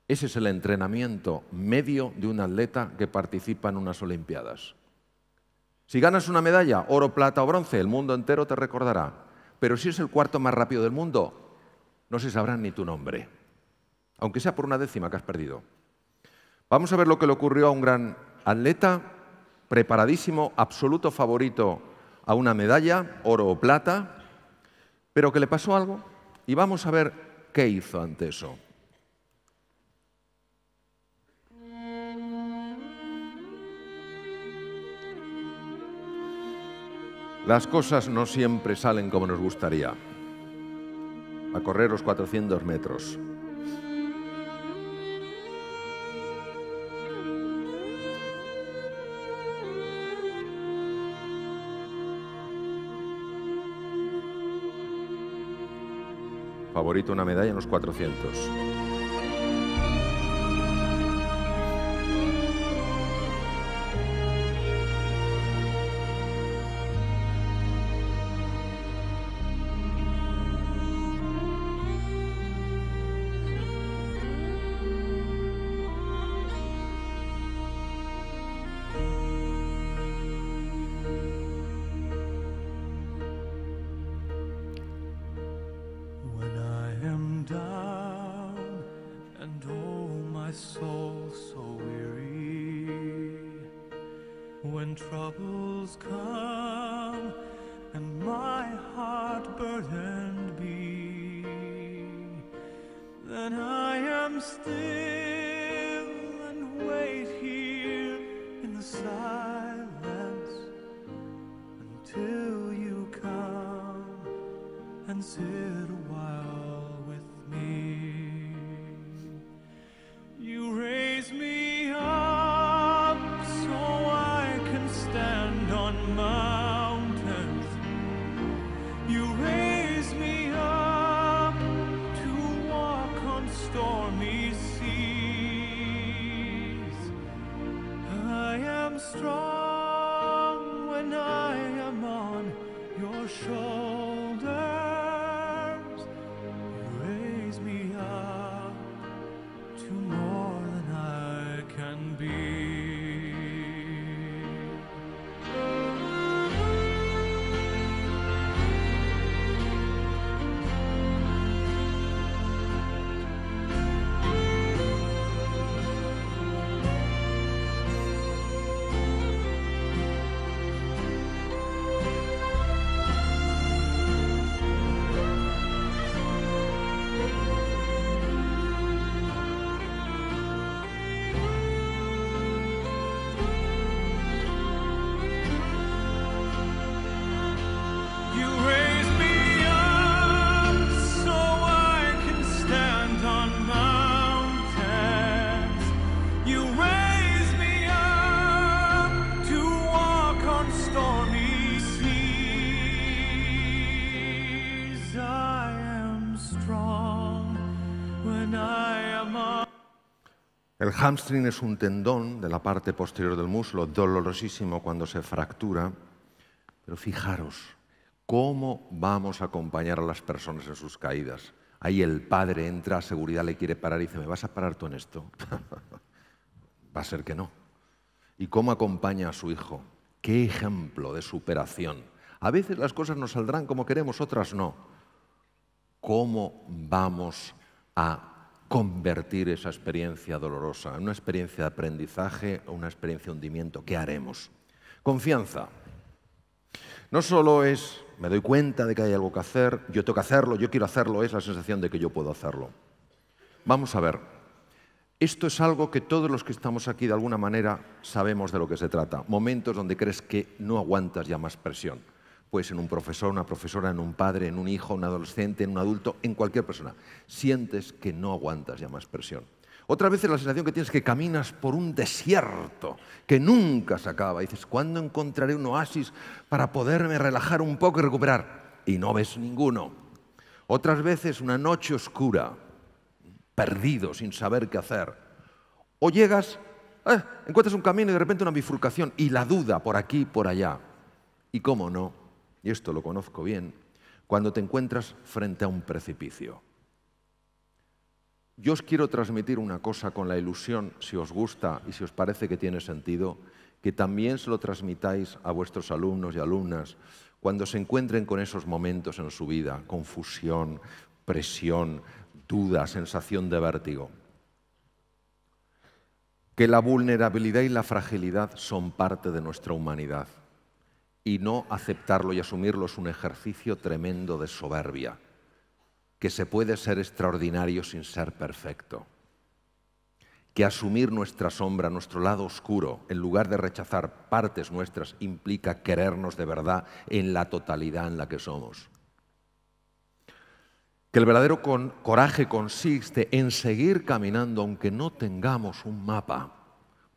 Ese es el entrenamiento medio de un atleta que participa en unas Olimpiadas. Si ganas una medalla, oro, plata o bronce, el mundo entero te recordará. Pero si es el cuarto más rápido del mundo, no se sabrán ni tu nombre, aunque sea por una décima que has perdido. Vamos a ver lo que le ocurrió a un gran atleta, preparadísimo, absoluto favorito a una medalla, oro o plata, pero que le pasó algo y vamos a ver qué hizo ante eso. Las cosas no siempre salen como nos gustaría a correr los 400 metros. Favorito una medalla en los 400. troubles come. El hamstring es un tendón de la parte posterior del muslo, dolorosísimo cuando se fractura. Pero fijaros, ¿cómo vamos a acompañar a las personas en sus caídas? Ahí el padre entra, a seguridad le quiere parar y dice, ¿me vas a parar tú en esto? Va a ser que no. ¿Y cómo acompaña a su hijo? ¿Qué ejemplo de superación? A veces las cosas nos saldrán como queremos, otras no. ¿Cómo vamos a convertir esa experiencia dolorosa en una experiencia de aprendizaje o una experiencia de hundimiento. ¿Qué haremos? Confianza. No solo es, me doy cuenta de que hay algo que hacer, yo tengo que hacerlo, yo quiero hacerlo, es la sensación de que yo puedo hacerlo. Vamos a ver, esto es algo que todos los que estamos aquí de alguna manera sabemos de lo que se trata. Momentos donde crees que no aguantas ya más presión pues en un profesor, una profesora, en un padre, en un hijo, un adolescente, en un adulto, en cualquier persona. Sientes que no aguantas ya más presión. Otras veces la sensación que tienes es que caminas por un desierto que nunca se acaba. dices, ¿cuándo encontraré un oasis para poderme relajar un poco y recuperar? Y no ves ninguno. Otras veces una noche oscura, perdido, sin saber qué hacer. O llegas, eh, encuentras un camino y de repente una bifurcación y la duda por aquí, por allá. Y cómo no, y esto lo conozco bien, cuando te encuentras frente a un precipicio. Yo os quiero transmitir una cosa con la ilusión, si os gusta y si os parece que tiene sentido, que también se lo transmitáis a vuestros alumnos y alumnas cuando se encuentren con esos momentos en su vida, confusión, presión, duda, sensación de vértigo. Que la vulnerabilidad y la fragilidad son parte de nuestra humanidad y no aceptarlo y asumirlo es un ejercicio tremendo de soberbia, que se puede ser extraordinario sin ser perfecto, que asumir nuestra sombra, nuestro lado oscuro, en lugar de rechazar partes nuestras, implica querernos de verdad en la totalidad en la que somos. Que el verdadero coraje consiste en seguir caminando aunque no tengamos un mapa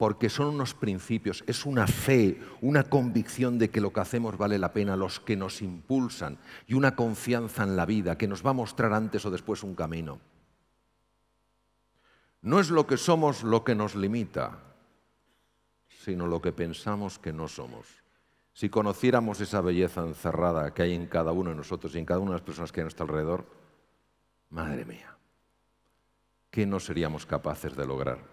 porque son unos principios, es una fe, una convicción de que lo que hacemos vale la pena, los que nos impulsan y una confianza en la vida que nos va a mostrar antes o después un camino. No es lo que somos lo que nos limita, sino lo que pensamos que no somos. Si conociéramos esa belleza encerrada que hay en cada uno de nosotros y en cada una de las personas que hay a nuestro alrededor, madre mía, ¿qué no seríamos capaces de lograr?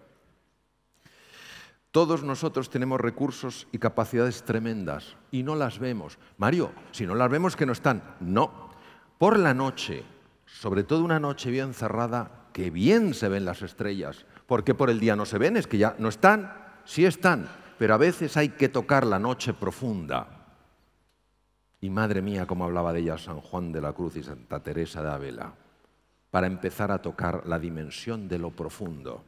Todos nosotros tenemos recursos y capacidades tremendas y no las vemos. Mario, si no las vemos que no están. No. Por la noche, sobre todo una noche bien cerrada, que bien se ven las estrellas. ¿Por qué por el día no se ven, es que ya no están. Sí están, pero a veces hay que tocar la noche profunda. Y madre mía, como hablaba de ella San Juan de la Cruz y Santa Teresa de Abela, para empezar a tocar la dimensión de lo profundo.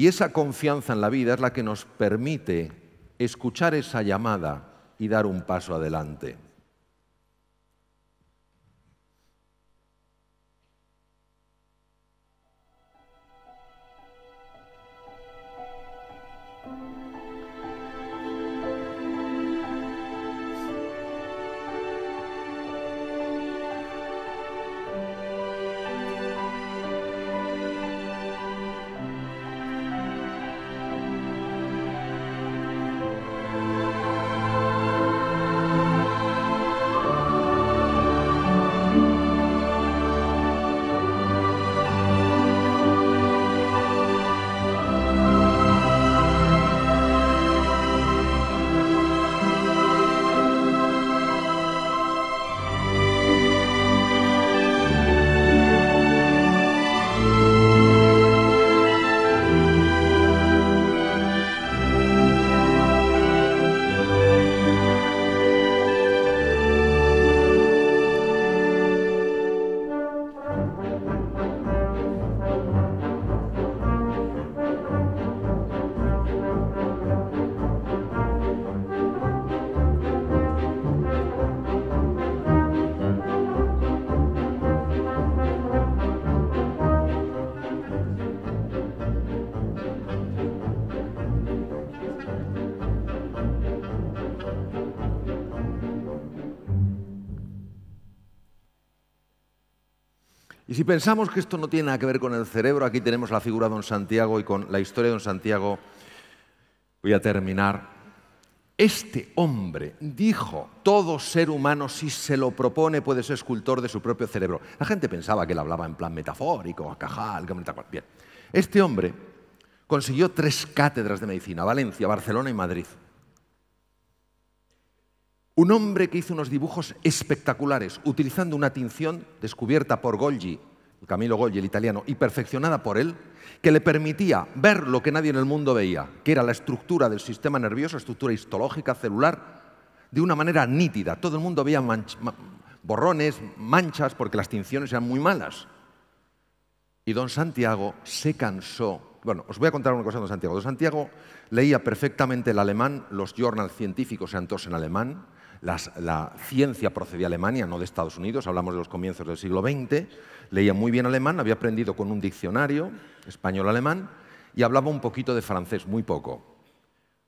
Y esa confianza en la vida es la que nos permite escuchar esa llamada y dar un paso adelante. pensamos que esto no tiene nada que ver con el cerebro, aquí tenemos la figura de don Santiago y con la historia de don Santiago voy a terminar. Este hombre dijo, todo ser humano si se lo propone puede ser escultor de su propio cerebro. La gente pensaba que él hablaba en plan metafórico, a cajal, Bien, este hombre consiguió tres cátedras de medicina, Valencia, Barcelona y Madrid. Un hombre que hizo unos dibujos espectaculares utilizando una tinción descubierta por Golgi Camilo y el italiano, y perfeccionada por él, que le permitía ver lo que nadie en el mundo veía, que era la estructura del sistema nervioso, estructura histológica, celular, de una manera nítida. Todo el mundo veía borrones, manchas, porque las tinciones eran muy malas. Y don Santiago se cansó. Bueno, os voy a contar una cosa de don Santiago. Don Santiago leía perfectamente el alemán, los journals científicos eran todos en alemán, la ciencia procedía de Alemania, no de Estados Unidos, hablamos de los comienzos del siglo XX, leía muy bien alemán, había aprendido con un diccionario español-alemán y hablaba un poquito de francés, muy poco.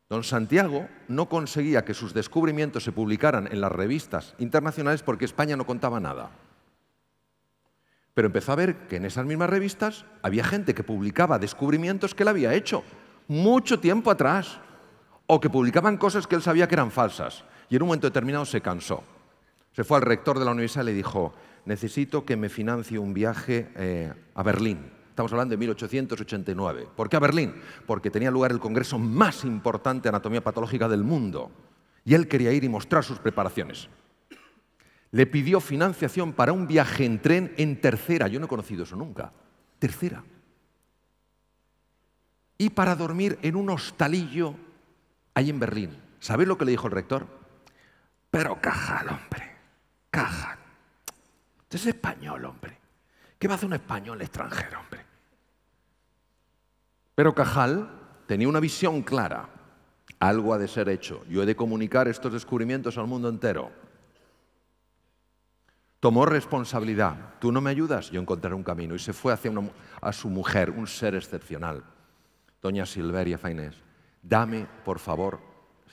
Don Santiago no conseguía que sus descubrimientos se publicaran en las revistas internacionales porque España no contaba nada. Pero empezó a ver que en esas mismas revistas había gente que publicaba descubrimientos que él había hecho mucho tiempo atrás o que publicaban cosas que él sabía que eran falsas y en un momento determinado se cansó. Se fue al rector de la universidad y le dijo, necesito que me financie un viaje eh, a Berlín. Estamos hablando de 1889. ¿Por qué a Berlín? Porque tenía lugar el congreso más importante de anatomía patológica del mundo. Y él quería ir y mostrar sus preparaciones. Le pidió financiación para un viaje en tren en tercera. Yo no he conocido eso nunca. Tercera. Y para dormir en un hostalillo ahí en Berlín. ¿Sabéis lo que le dijo el rector? Pero cajal, hombre. Cajal. Usted es español, hombre. ¿Qué va a hacer un español extranjero, hombre? Pero Cajal tenía una visión clara. Algo ha de ser hecho. Yo he de comunicar estos descubrimientos al mundo entero. Tomó responsabilidad. Tú no me ayudas, yo encontraré un camino. Y se fue hacia a su mujer, un ser excepcional. Doña Silveria Fainés, dame, por favor,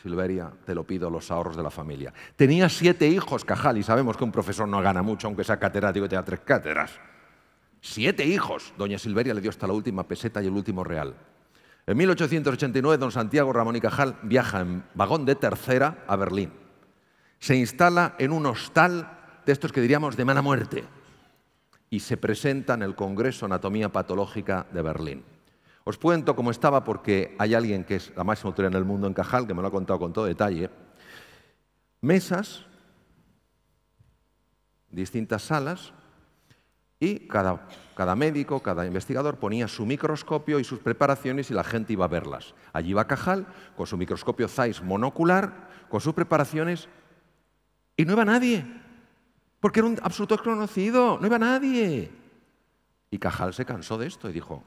Silveria, te lo pido, los ahorros de la familia. Tenía siete hijos, Cajal, y sabemos que un profesor no gana mucho, aunque sea catedrático y tenga tres cátedras. Siete hijos. Doña Silveria le dio hasta la última peseta y el último real. En 1889, don Santiago Ramón y Cajal viaja en vagón de tercera a Berlín. Se instala en un hostal de estos que diríamos de mala muerte y se presenta en el Congreso Anatomía Patológica de Berlín. Os cuento cómo estaba porque hay alguien que es la máxima autoridad en el mundo en Cajal, que me lo ha contado con todo detalle. Mesas, distintas salas, y cada, cada, médico, cada investigador ponía su microscopio y sus preparaciones y la gente iba a verlas. Allí iba Cajal con su microscopio Zeiss monocular, con sus preparaciones, y no iba nadie, porque era un absoluto desconocido, no iba nadie. Y Cajal se cansó de esto y dijo,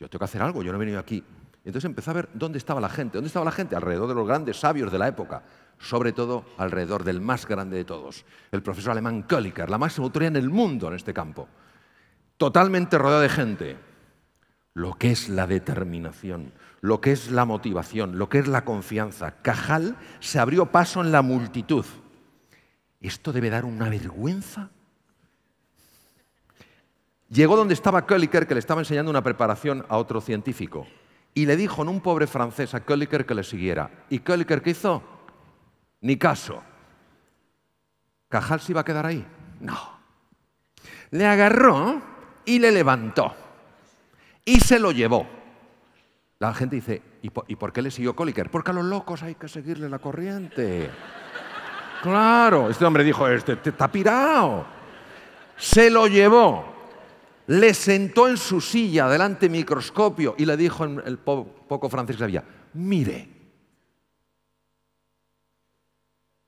yo tengo que hacer algo, yo no he venido aquí. Entonces empecé a ver dónde estaba la gente. ¿Dónde estaba la gente? Alrededor de los grandes sabios de la época. Sobre todo alrededor del más grande de todos, el profesor alemán Kölliker, la máxima autoridad en el mundo en este campo. Totalmente rodeado de gente. Lo que es la determinación, lo que es la motivación, lo que es la confianza. Cajal se abrió paso en la multitud. Esto debe dar una vergüenza Llegó donde estaba Kölliker, que le estaba enseñando una preparación a otro científico, y le dijo en un pobre francés a Kölliker que le siguiera. ¿Y Kölliker qué hizo? Ni caso. ¿Cajal se iba a quedar ahí? No. Le agarró y le levantó. Y se lo llevó. La gente dice, ¿y por, qué le siguió Kölliker? Porque a los locos hay que seguirle la corriente. Claro, este hombre dijo, este, este está pirado. Se lo llevó le sentó en su silla delante del microscopio y le dijo en el poco francés que había, mire.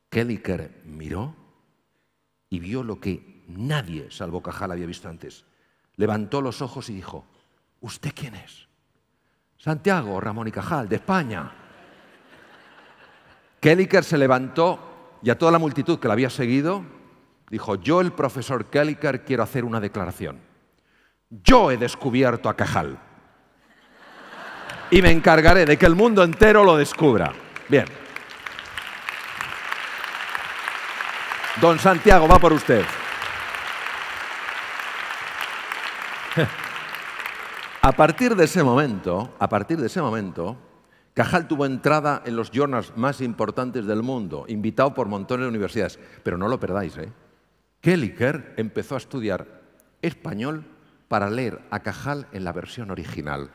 Kelliker miró y vio lo que nadie, salvo Cajal, había visto antes. Levantó los ojos y dijo, ¿usted quién es? Santiago, Ramón y Cajal, de España. Kelliker se levantó y a toda la multitud que la había seguido, dijo, yo el profesor Kelliker quiero hacer una declaración. Yo he descubierto a Cajal. Y me encargaré de que el mundo entero lo descubra. Bien. Don Santiago, va por usted. A partir de ese momento, a partir de ese momento, Cajal tuvo entrada en los journals más importantes del mundo, invitado por montones de universidades. Pero no lo perdáis, ¿eh? Kelliker empezó a estudiar español para leer a Cajal en la versión original.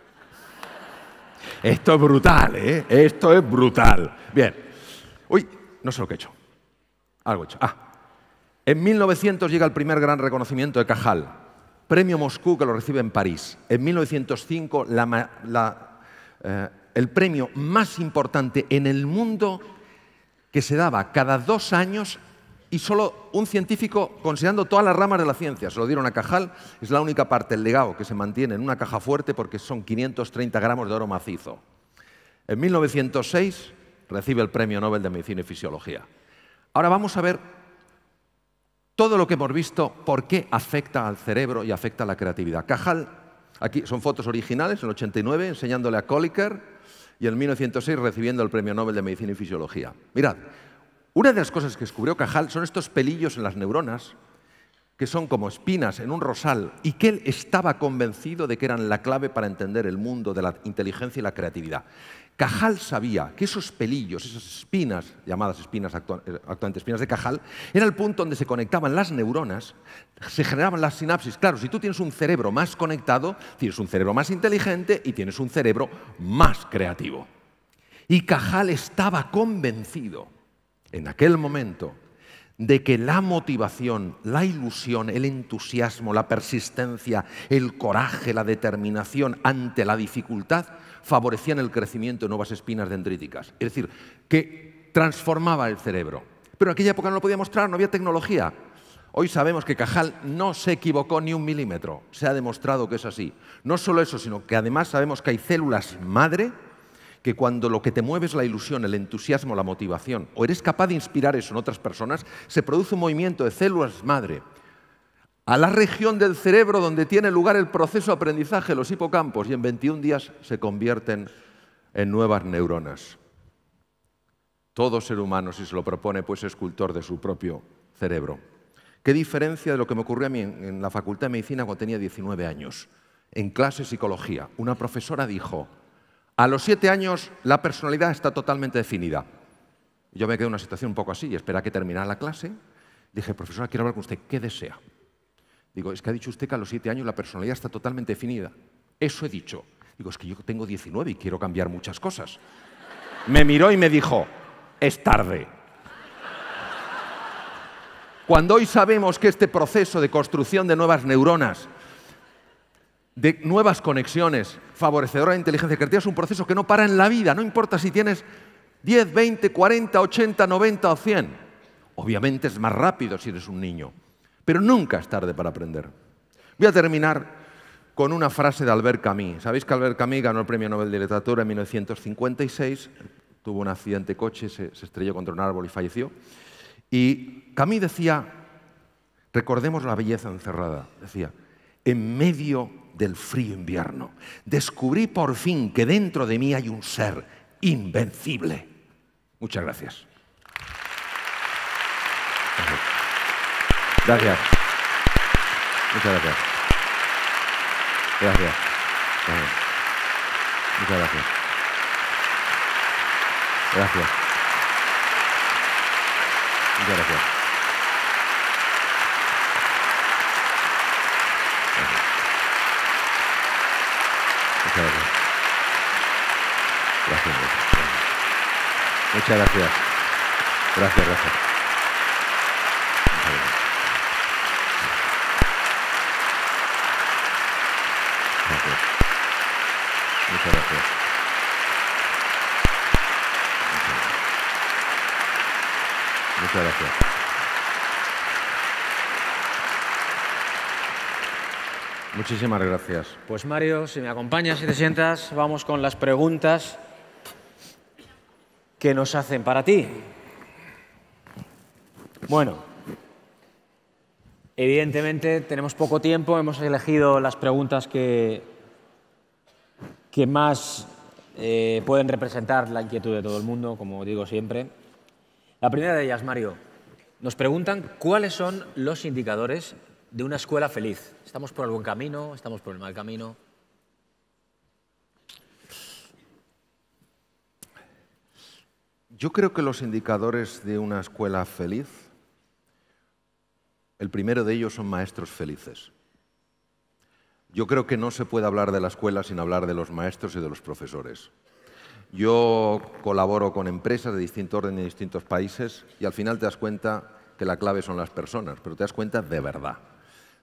Esto es brutal, ¿eh? Esto es brutal. Bien. Uy, no sé lo que he hecho. Algo he hecho. Ah. En 1900 llega el primer gran reconocimiento de Cajal. Premio Moscú que lo recibe en París. En 1905 eh, el premio más importante en el mundo que se daba cada dos años y solo un científico, considerando todas las ramas de la ciencia, se lo dieron a Cajal, es la única parte, del legado, que se mantiene en una caja fuerte porque son 530 gramos de oro macizo. En 1906 recibe el Premio Nobel de Medicina y Fisiología. Ahora vamos a ver todo lo que hemos visto, por qué afecta al cerebro y afecta a la creatividad. Cajal, aquí son fotos originales, en el 89, enseñándole a Koliker, y en 1906 recibiendo el Premio Nobel de Medicina y Fisiología. Mirad, una de las cosas que descubrió Cajal son estos pelillos en las neuronas, que son como espinas en un rosal, y que él estaba convencido de que eran la clave para entender el mundo de la inteligencia y la creatividad. Cajal sabía que esos pelillos, esas espinas, llamadas espinas eh, actualmente espinas de Cajal, era el punto donde se conectaban las neuronas, se generaban las sinapsis. Claro, si tú tienes un cerebro más conectado, tienes un cerebro más inteligente y tienes un cerebro más creativo. Y Cajal estaba convencido en aquel momento de que la motivación, la ilusión, el entusiasmo, la persistencia, el coraje, la determinación ante la dificultad favorecían el crecimiento de nuevas espinas dendríticas. Es decir, que transformaba el cerebro. Pero en aquella época no lo podía mostrar, no había tecnología. Hoy sabemos que Cajal no se equivocó ni un milímetro. Se ha demostrado que es así. No solo eso, sino que además sabemos que hay células madre que cuando lo que te mueve es la ilusión, el entusiasmo, la motivación, o eres capaz de inspirar eso en otras personas, se produce un movimiento de células madre a la región del cerebro donde tiene lugar el proceso de aprendizaje, los hipocampos, y en 21 días se convierten en nuevas neuronas. Todo ser humano, si se lo propone, pues es escultor de su propio cerebro. ¿Qué diferencia de lo que me ocurrió a mí en la Facultad de Medicina cuando tenía 19 años? En clase de psicología, una profesora dijo, a los siete años la personalidad está totalmente definida. Yo me quedé en una situación un poco así y espera que terminara la clase. Dije, profesora, quiero hablar con usted. ¿Qué desea? Digo, es que ha dicho usted que a los siete años la personalidad está totalmente definida. Eso he dicho. Digo, es que yo tengo 19 y quiero cambiar muchas cosas. Me miró y me dijo, es tarde. Cuando hoy sabemos que este proceso de construcción de nuevas neuronas de nuevas conexiones, favorecedora de inteligencia creativa, es un proceso que no para en la vida, no importa si tienes 10, 20, 40, 80, 90 o 100. Obviamente es más rápido si eres un niño, pero nunca es tarde para aprender. Voy a terminar con una frase de Albert Camus. Sabéis que Albert Camus ganó el Premio Nobel de Literatura en 1956, tuvo un accidente de coche, se, estrelló contra un árbol y falleció. Y Camus decía, recordemos la belleza encerrada, decía, en medio del frío invierno. Descubrí por fin que dentro de mí hay un ser invencible. Muchas gracias. Gracias. Muchas gracias. Gracias. gracias. Muchas gracias. Gracias. Muchas gracias. Muchas gracias. Gracias. Muchas gracias. Gracias, gracias. Muchísimas gracias. Pues Mario, si me acompañas y te sientas, vamos con las preguntas que nos hacen para ti. Bueno, evidentemente tenemos poco tiempo, hemos elegido las preguntas que, más eh, pueden representar la inquietud de todo el mundo, como digo siempre. La primera de ellas, Mario, nos preguntan cuáles son los indicadores de una escuela feliz. ¿Estamos por el buen camino? ¿Estamos por el mal camino? Yo creo que los indicadores de una escuela feliz, el primero de ellos son maestros felices. Yo creo que no se puede hablar de la escuela sin hablar de los maestros y de los profesores. Yo colaboro con empresas de distinto orden y distintos países y al final te das cuenta que la clave son las personas, pero te das cuenta de verdad.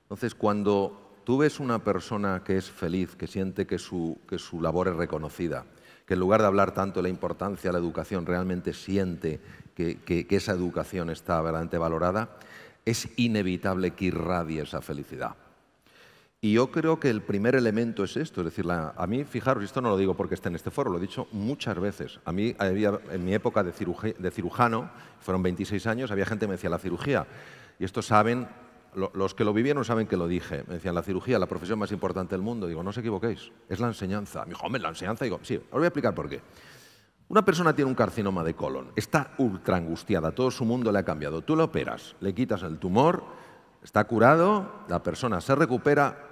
Entonces, cuando tú ves una persona que es feliz, que siente que su, labor es reconocida, que en lugar de hablar tanto de la importancia de la educación, realmente siente que, esa educación está verdaderamente valorada, es inevitable que irradie esa felicidad. Y yo creo que el primer elemento es esto, es decir, a mí, fijaros, esto no lo digo porque esté en este foro, lo he dicho muchas veces. A mí, había, en mi época de, cirujano, fueron 26 años, había gente que me decía la cirugía, y esto saben los que lo vivieron saben que lo dije. Me decían, la cirugía, la profesión más importante del mundo. Digo, no os equivoquéis, es la enseñanza. Mi hombre, la enseñanza. Digo, sí, os voy a explicar por qué. Una persona tiene un carcinoma de colon, está ultra angustiada, todo su mundo le ha cambiado. Tú lo operas, le quitas el tumor, está curado, la persona se recupera,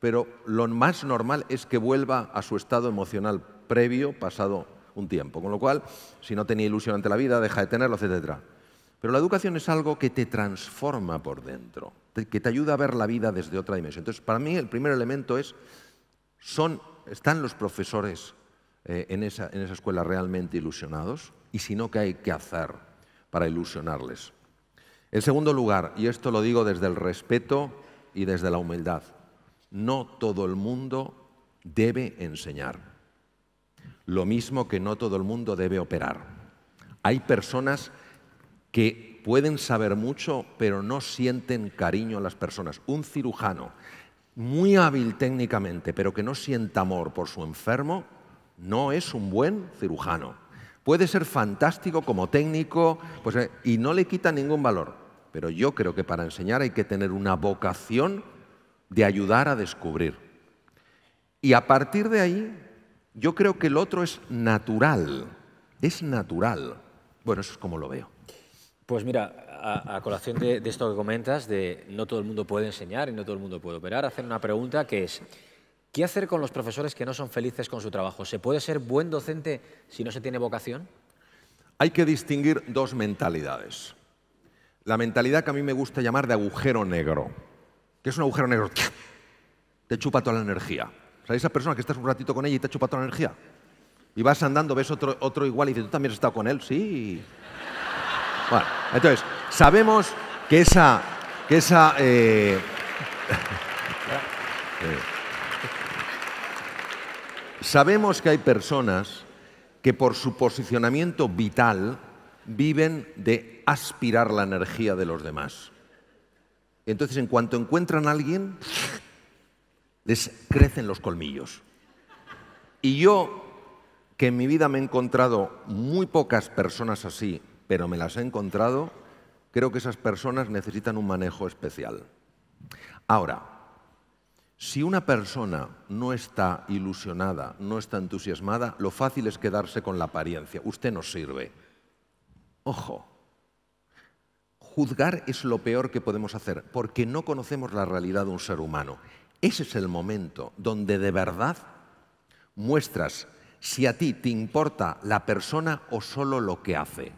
pero lo más normal es que vuelva a su estado emocional previo, pasado un tiempo. Con lo cual, si no tenía ilusión ante la vida, deja de tenerlo, etcétera. Pero la educación es algo que te transforma por dentro, que te ayuda a ver la vida desde otra dimensión. Entonces, para mí el primer elemento es, son, están los profesores eh, en, esa, en esa escuela realmente ilusionados y si no, ¿qué hay que hacer para ilusionarles? En segundo lugar, y esto lo digo desde el respeto y desde la humildad, no todo el mundo debe enseñar. Lo mismo que no todo el mundo debe operar. Hay personas que pueden saber mucho, pero no sienten cariño a las personas. Un cirujano muy hábil técnicamente, pero que no sienta amor por su enfermo, no es un buen cirujano. Puede ser fantástico como técnico pues, eh, y no le quita ningún valor. Pero yo creo que para enseñar hay que tener una vocación de ayudar a descubrir. Y a partir de ahí, yo creo que el otro es natural. Es natural. Bueno, eso es como lo veo. Pues mira, a, colación de, esto que comentas, de no todo el mundo puede enseñar y no todo el mundo puede operar, hacer una pregunta que es, ¿qué hacer con los profesores que no son felices con su trabajo? ¿Se puede ser buen docente si no se tiene vocación? Hay que distinguir dos mentalidades. La mentalidad que a mí me gusta llamar de agujero negro, que es un agujero negro, te chupa toda la energía. O sea, esa persona que estás un ratito con ella y te chupa toda la energía. Y vas andando, ves otro, otro igual y dices, ¿tú también has estado con él? Sí. Bueno, entonces, sabemos que esa. Eh, eh, sabemos que hay personas que por su posicionamiento vital viven de aspirar la energía de los demás. Entonces, en cuanto encuentran a alguien, les crecen los colmillos. Y yo, que en mi vida me he encontrado muy pocas personas así, pero me las he encontrado, creo que esas personas necesitan un manejo especial. Ahora, si una persona no está ilusionada, no está entusiasmada, lo fácil es quedarse con la apariencia. Usted no sirve. Ojo, juzgar es lo peor que podemos hacer, porque no conocemos la realidad de un ser humano. Ese es el momento donde de verdad muestras si a ti te importa la persona o solo lo que hace.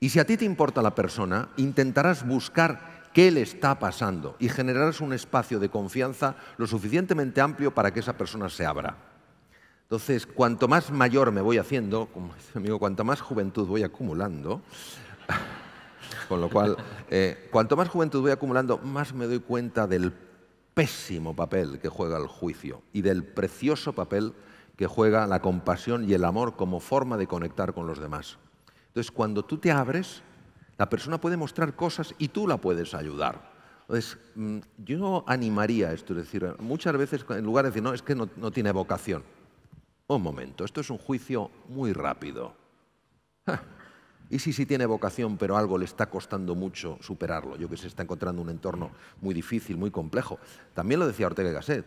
Y si a ti te importa la persona, intentarás buscar qué le está pasando y generarás un espacio de confianza lo suficientemente amplio para que esa persona se abra. Entonces, cuanto más mayor me voy haciendo, como dice mi amigo, cuanto más juventud voy acumulando, con lo cual, eh, cuanto más juventud voy acumulando, más me doy cuenta del pésimo papel que juega el juicio y del precioso papel que juega la compasión y el amor como forma de conectar con los demás. Entonces, cuando tú te abres, la persona puede mostrar cosas y tú la puedes ayudar. Entonces, mm, yo animaría esto, es decir, muchas veces en lugar de decir, no, es que no, tiene vocación. Un momento, esto es un juicio muy rápido. Y si sí tiene vocación, pero algo le está costando mucho superarlo, yo que se está encontrando un entorno muy difícil, muy complejo. También lo decía Ortega y Gasset,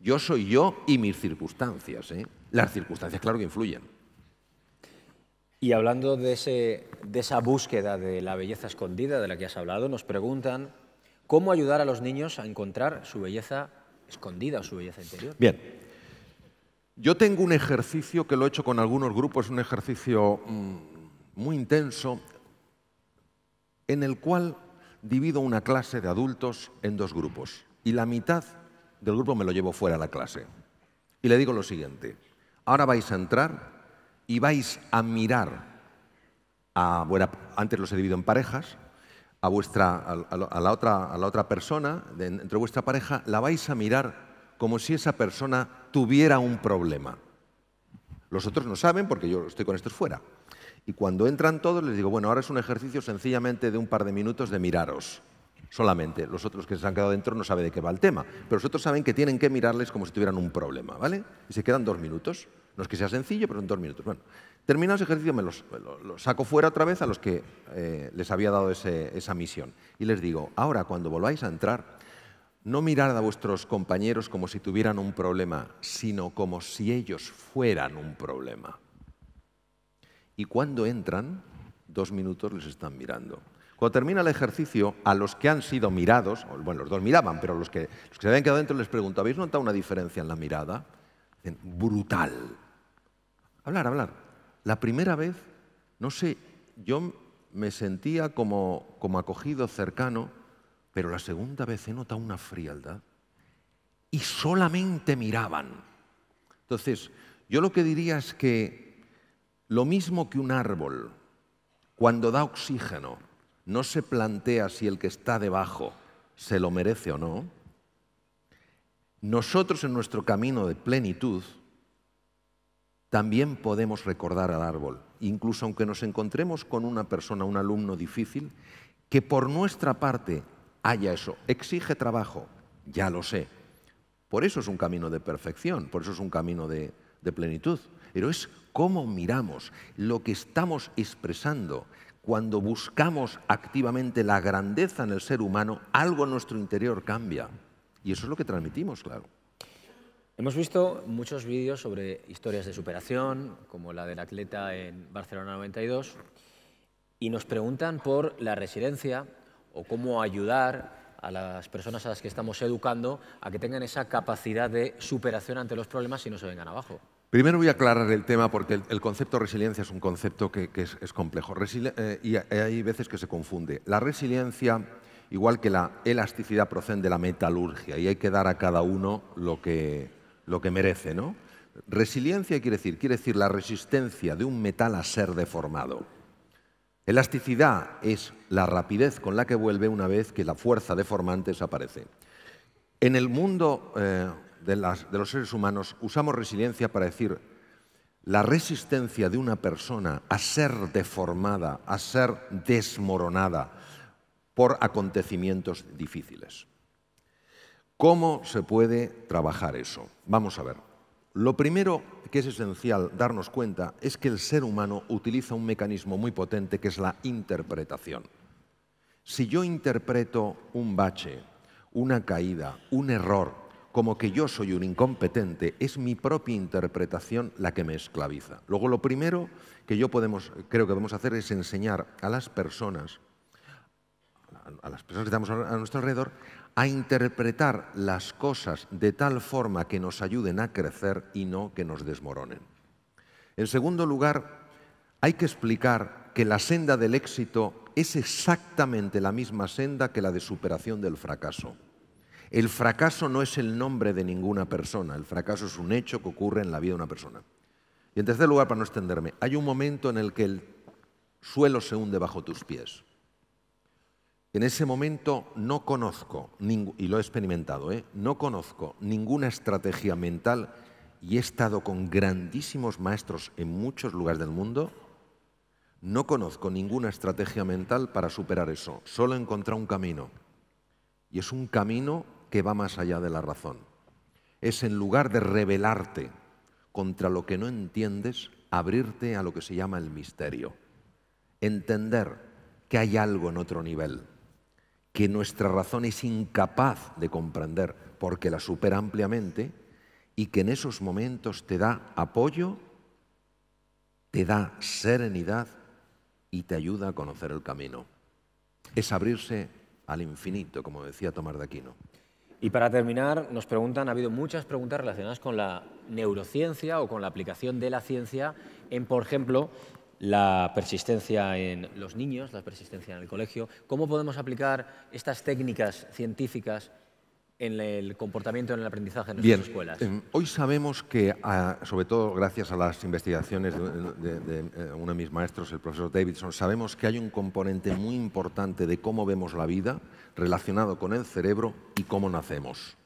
yo soy yo y mis circunstancias. ¿eh? Las circunstancias, claro que influyen. Y hablando de, ese, de esa búsqueda de la belleza escondida de la que has hablado, nos preguntan cómo ayudar a los niños a encontrar su belleza escondida o su belleza interior. Bien, yo tengo un ejercicio que lo he hecho con algunos grupos, un ejercicio mm, muy intenso, en el cual divido una clase de adultos en dos grupos. Y la mitad del grupo me lo llevo fuera de la clase. Y le digo lo siguiente, ahora vais a entrar y vais a mirar a, bueno, antes los he dividido en parejas, a, vuestra, a, la, otra, a la otra persona, de, vuestra pareja, la vais a mirar como si esa persona tuviera un problema. Los otros no saben porque yo estoy con estos fuera. Y cuando entran todos les digo, bueno, ahora es un ejercicio sencillamente de un par de minutos de miraros. Solamente los otros que se han quedado dentro no saben de qué va el tema, pero los otros saben que tienen que mirarles como si tuvieran un problema, ¿vale? Y se quedan dos minutos. No es que sea sencillo, pero en dos minutos. Bueno, termina ese ejercicio me los, saco fuera otra vez a los que eh, les había dado esa misión. Y les digo, ahora cuando volváis a entrar, no mirad a vuestros compañeros como si tuvieran un problema, sino como si ellos fueran un problema. Y cuando entran, dos minutos les están mirando. Cuando termina el ejercicio, a los que han sido mirados, bueno, los dos miraban, pero los que, los que se habían quedado dentro les pregunto, ¿habéis notado una diferencia en la mirada? Dicen, brutal. Hablar, hablar. La primera vez, no sé, yo me sentía como, acogido, cercano, pero la segunda vez he notado una frialdad. Y solamente miraban. Entonces, yo lo que diría es que lo mismo que un árbol, cuando da oxígeno, no se plantea si el que está debajo se lo merece o no, nosotros en nuestro camino de plenitud también podemos recordar al árbol, incluso aunque nos encontremos con una persona, un alumno difícil, que por nuestra parte haya eso, exige trabajo, ya lo sé. Por eso es un camino de perfección, por eso es un camino de, plenitud, pero es cómo miramos lo que estamos expresando cuando buscamos activamente la grandeza en el ser humano, algo en nuestro interior cambia. Y eso es lo que transmitimos, claro. Hemos visto muchos vídeos sobre historias de superación, como la del atleta en Barcelona 92, y nos preguntan por la resiliencia o cómo ayudar a las personas a las que estamos educando a que tengan esa capacidad de superación ante los problemas y no se vengan abajo. Primero voy a aclarar el tema porque el, concepto de resiliencia es un concepto que, es, complejo eh, y eh, hay veces que se confunde. La resiliencia igual que la elasticidad procede de la metalurgia y hay que dar a cada uno lo que, lo que merece, ¿no? Resiliencia quiere decir, quiere decir la resistencia de un metal a ser deformado. Elasticidad es la rapidez con la que vuelve una vez que la fuerza deformante desaparece. En el mundo eh, de los seres humanos usamos resiliencia para decir la resistencia de una persona a ser deformada, a ser desmoronada por acontecimientos difíciles. ¿Cómo se puede trabajar eso? Vamos a ver. Lo primero que es esencial darnos cuenta es que el ser humano utiliza un mecanismo muy potente que es la interpretación. Si yo interpreto un bache, una caída, un error, como que yo soy un incompetente, es mi propia interpretación la que me esclaviza. Luego, lo primero que yo podemos, creo que podemos hacer es enseñar a las personas, a las personas que estamos a nuestro alrededor, a interpretar las cosas de tal forma que nos ayuden a crecer y no que nos desmoronen. En segundo lugar, hay que explicar que la senda del éxito es exactamente la misma senda que la de superación del fracaso. El fracaso no es el nombre de ninguna persona, el fracaso es un hecho que ocurre en la vida de una persona. Y en tercer lugar, para no extenderme, hay un momento en el que el suelo se hunde bajo tus pies en ese momento no conozco, y lo he experimentado, ¿eh? no conozco ninguna estrategia mental y he estado con grandísimos maestros en muchos lugares del mundo, no conozco ninguna estrategia mental para superar eso. Solo he encontrado un camino. Y es un camino que va más allá de la razón. Es en lugar de rebelarte contra lo que no entiendes, abrirte a lo que se llama el misterio. Entender que hay algo en otro nivel que nuestra razón es incapaz de comprender porque la supera ampliamente y que en esos momentos te da apoyo, te da serenidad y te ayuda a conocer el camino. Es abrirse al infinito, como decía Tomás de Aquino. Y para terminar, nos preguntan, ha habido muchas preguntas relacionadas con la neurociencia o con la aplicación de la ciencia en, por ejemplo, la persistencia en los niños, la persistencia en el colegio, cómo podemos aplicar estas técnicas científicas en el comportamiento, en el aprendizaje en nuestras escuelas. Em, hoy sabemos que, sobre todo gracias a las investigaciones de, eh, uno de mis maestros, el profesor Davidson, sabemos que hay un componente muy importante de cómo vemos la vida relacionado con el cerebro y cómo nacemos.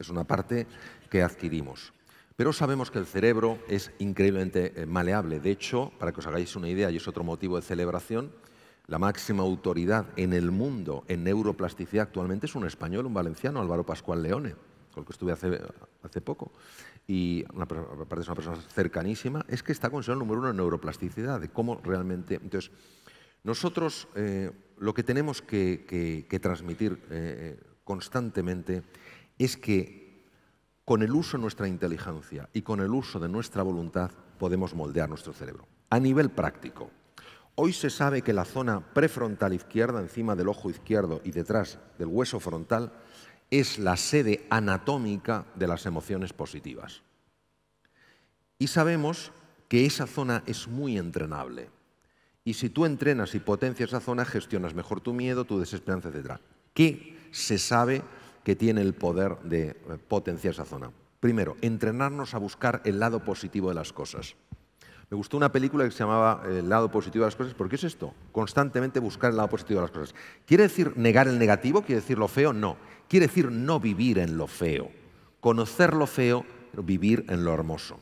Es una parte que adquirimos. Pero sabemos que el cerebro es increíblemente eh, maleable. De hecho, para que os hagáis una idea, y es otro motivo de celebración, la máxima autoridad en el mundo en neuroplasticidad actualmente es un español, un valenciano, Álvaro Pascual Leone, con el que estuve hace, poco. Y aparte es una persona cercanísima, es que está considerado el número uno en neuroplasticidad, de cómo realmente... Entonces, nosotros eh, lo que tenemos que, transmitir eh, constantemente es que con el uso de nuestra inteligencia y con el uso de nuestra voluntad podemos moldear nuestro cerebro. A nivel práctico, hoy se sabe que la zona prefrontal izquierda, encima del ojo izquierdo y detrás del hueso frontal, es la sede anatómica de las emociones positivas. Y sabemos que esa zona es muy entrenable. Y si tú entrenas y potencias esa zona, gestionas mejor tu miedo, tu desesperanza, etc. ¿Qué se sabe que tiene el poder de eh, potenciar esa zona. Primero, entrenarnos a buscar el lado positivo de las cosas. Me gustó una película que se llamaba eh, El lado positivo de las cosas, porque es esto, constantemente buscar el lado positivo de las cosas. ¿Quiere decir negar el negativo? ¿Quiere decir lo feo? No. Quiere decir no vivir en lo feo. Conocer lo feo, vivir en lo hermoso.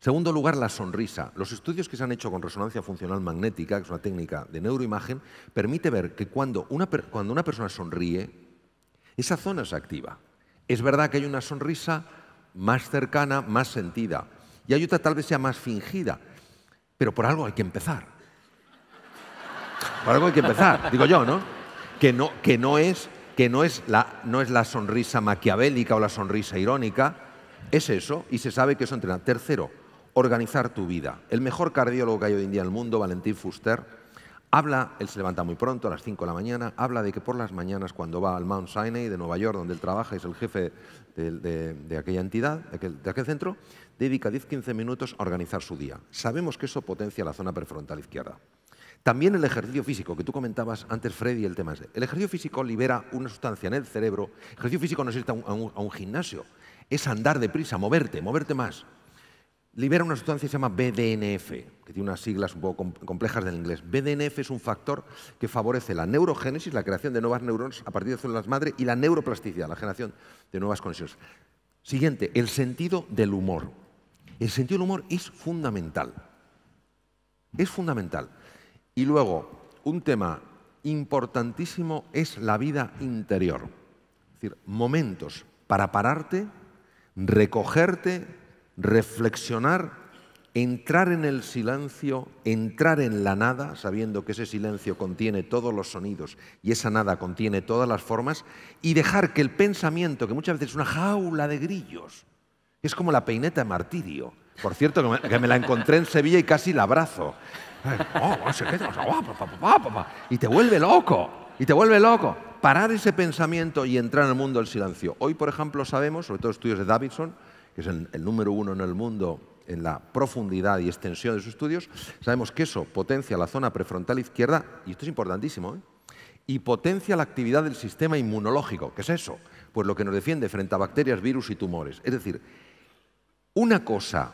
Segundo lugar, la sonrisa. Los estudios que se han hecho con resonancia funcional magnética, que es una técnica de neuroimagen, permite ver que cuando una, cuando una persona sonríe, esa zona es activa. Es verdad que hay una sonrisa más cercana, más sentida, y hay otra tal vez sea más fingida, pero por algo hay que empezar. Por algo hay que empezar, digo yo, ¿no? Que no, que no, es, que no, es, la, no es la sonrisa maquiavélica o la sonrisa irónica, es eso, y se sabe que eso entrena. Tercero, organizar tu vida. El mejor cardiólogo que hay hoy en día en el mundo, Valentín Fuster, Habla, él se levanta muy pronto, a las 5 de la mañana, habla de que por las mañanas cuando va al Mount Sinai de Nueva York, donde él trabaja, es el jefe de, aquella entidad, de aquel, centro, dedica 10-15 minutos a organizar su día. Sabemos que eso potencia la zona prefrontal izquierda. También el ejercicio físico, que tú comentabas antes, Freddy, el tema es, el ejercicio físico libera una sustancia en el cerebro. El ejercicio físico no es ir a un, a un gimnasio, es andar deprisa, moverte, moverte más libera una sustancia que se llama BDNF, que tiene unas siglas un poco complejas del inglés. BDNF es un factor que favorece la neurogénesis, la creación de nuevas neuronas a partir de células madre, y la neuroplasticidad, la generación de nuevas conexiones. Siguiente, el sentido del humor. El sentido del humor es fundamental. Es fundamental. Y luego, un tema importantísimo es la vida interior. Es decir, momentos para pararte, recogerte, reflexionar, entrar en el silencio, entrar en la nada, sabiendo que ese silencio contiene todos los sonidos y esa nada contiene todas las formas, y dejar que el pensamiento, que muchas veces es una jaula de grillos, es como la peineta de martirio. Por cierto, que me la encontré en Sevilla y casi la abrazo. Y te vuelve loco, y te vuelve loco. Parar ese pensamiento y entrar en el mundo del silencio. Hoy, por ejemplo, sabemos, sobre todo estudios de Davidson, que es el, número uno en el mundo en la profundidad y extensión de sus estudios, sabemos que eso potencia la zona prefrontal izquierda, y esto es importantísimo, ¿eh? y potencia la actividad del sistema inmunológico. ¿Qué es eso? Pues lo que nos defiende frente a bacterias, virus y tumores. Es decir, una cosa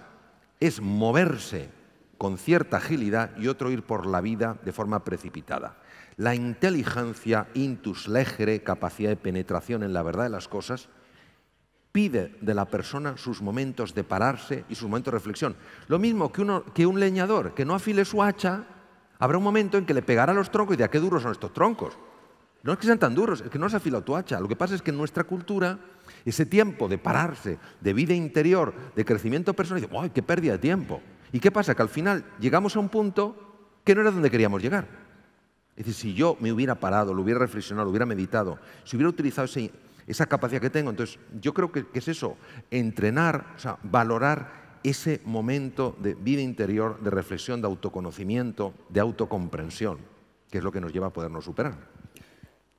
es moverse con cierta agilidad y otro ir por la vida de forma precipitada. La inteligencia, intus legere, capacidad de penetración en la verdad de las cosas, pide de la persona sus momentos de pararse y sus momentos de reflexión. Lo mismo que, un leñador que no afile su hacha, habrá un momento en que le pegará los troncos y dirá, qué duros son estos troncos. No es que sean tan duros, es que no has afilado tu hacha. Lo que pasa es que en nuestra cultura, ese tiempo de pararse, de vida interior, de crecimiento personal, dice, ¡ay, qué pérdida de tiempo! ¿Y qué pasa? Que al final llegamos a un punto que no era donde queríamos llegar. Es decir, si yo me hubiera parado, lo hubiera reflexionado, lo hubiera meditado, si hubiera utilizado ese, esa capacidad que tengo. Entonces, yo creo que, es eso, entrenar, o sea, valorar ese momento de vida interior, de reflexión, de autoconocimiento, de autocomprensión, que es lo que nos lleva a podernos superar.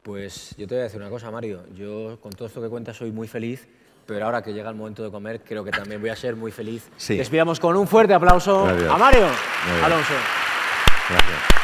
Pues yo te voy a decir una cosa, Mario. Yo con todo esto que cuentas soy muy feliz, pero ahora que llega el momento de comer creo que también voy a ser muy feliz. Despidamos con un fuerte aplauso a Mario Alonso. Gracias.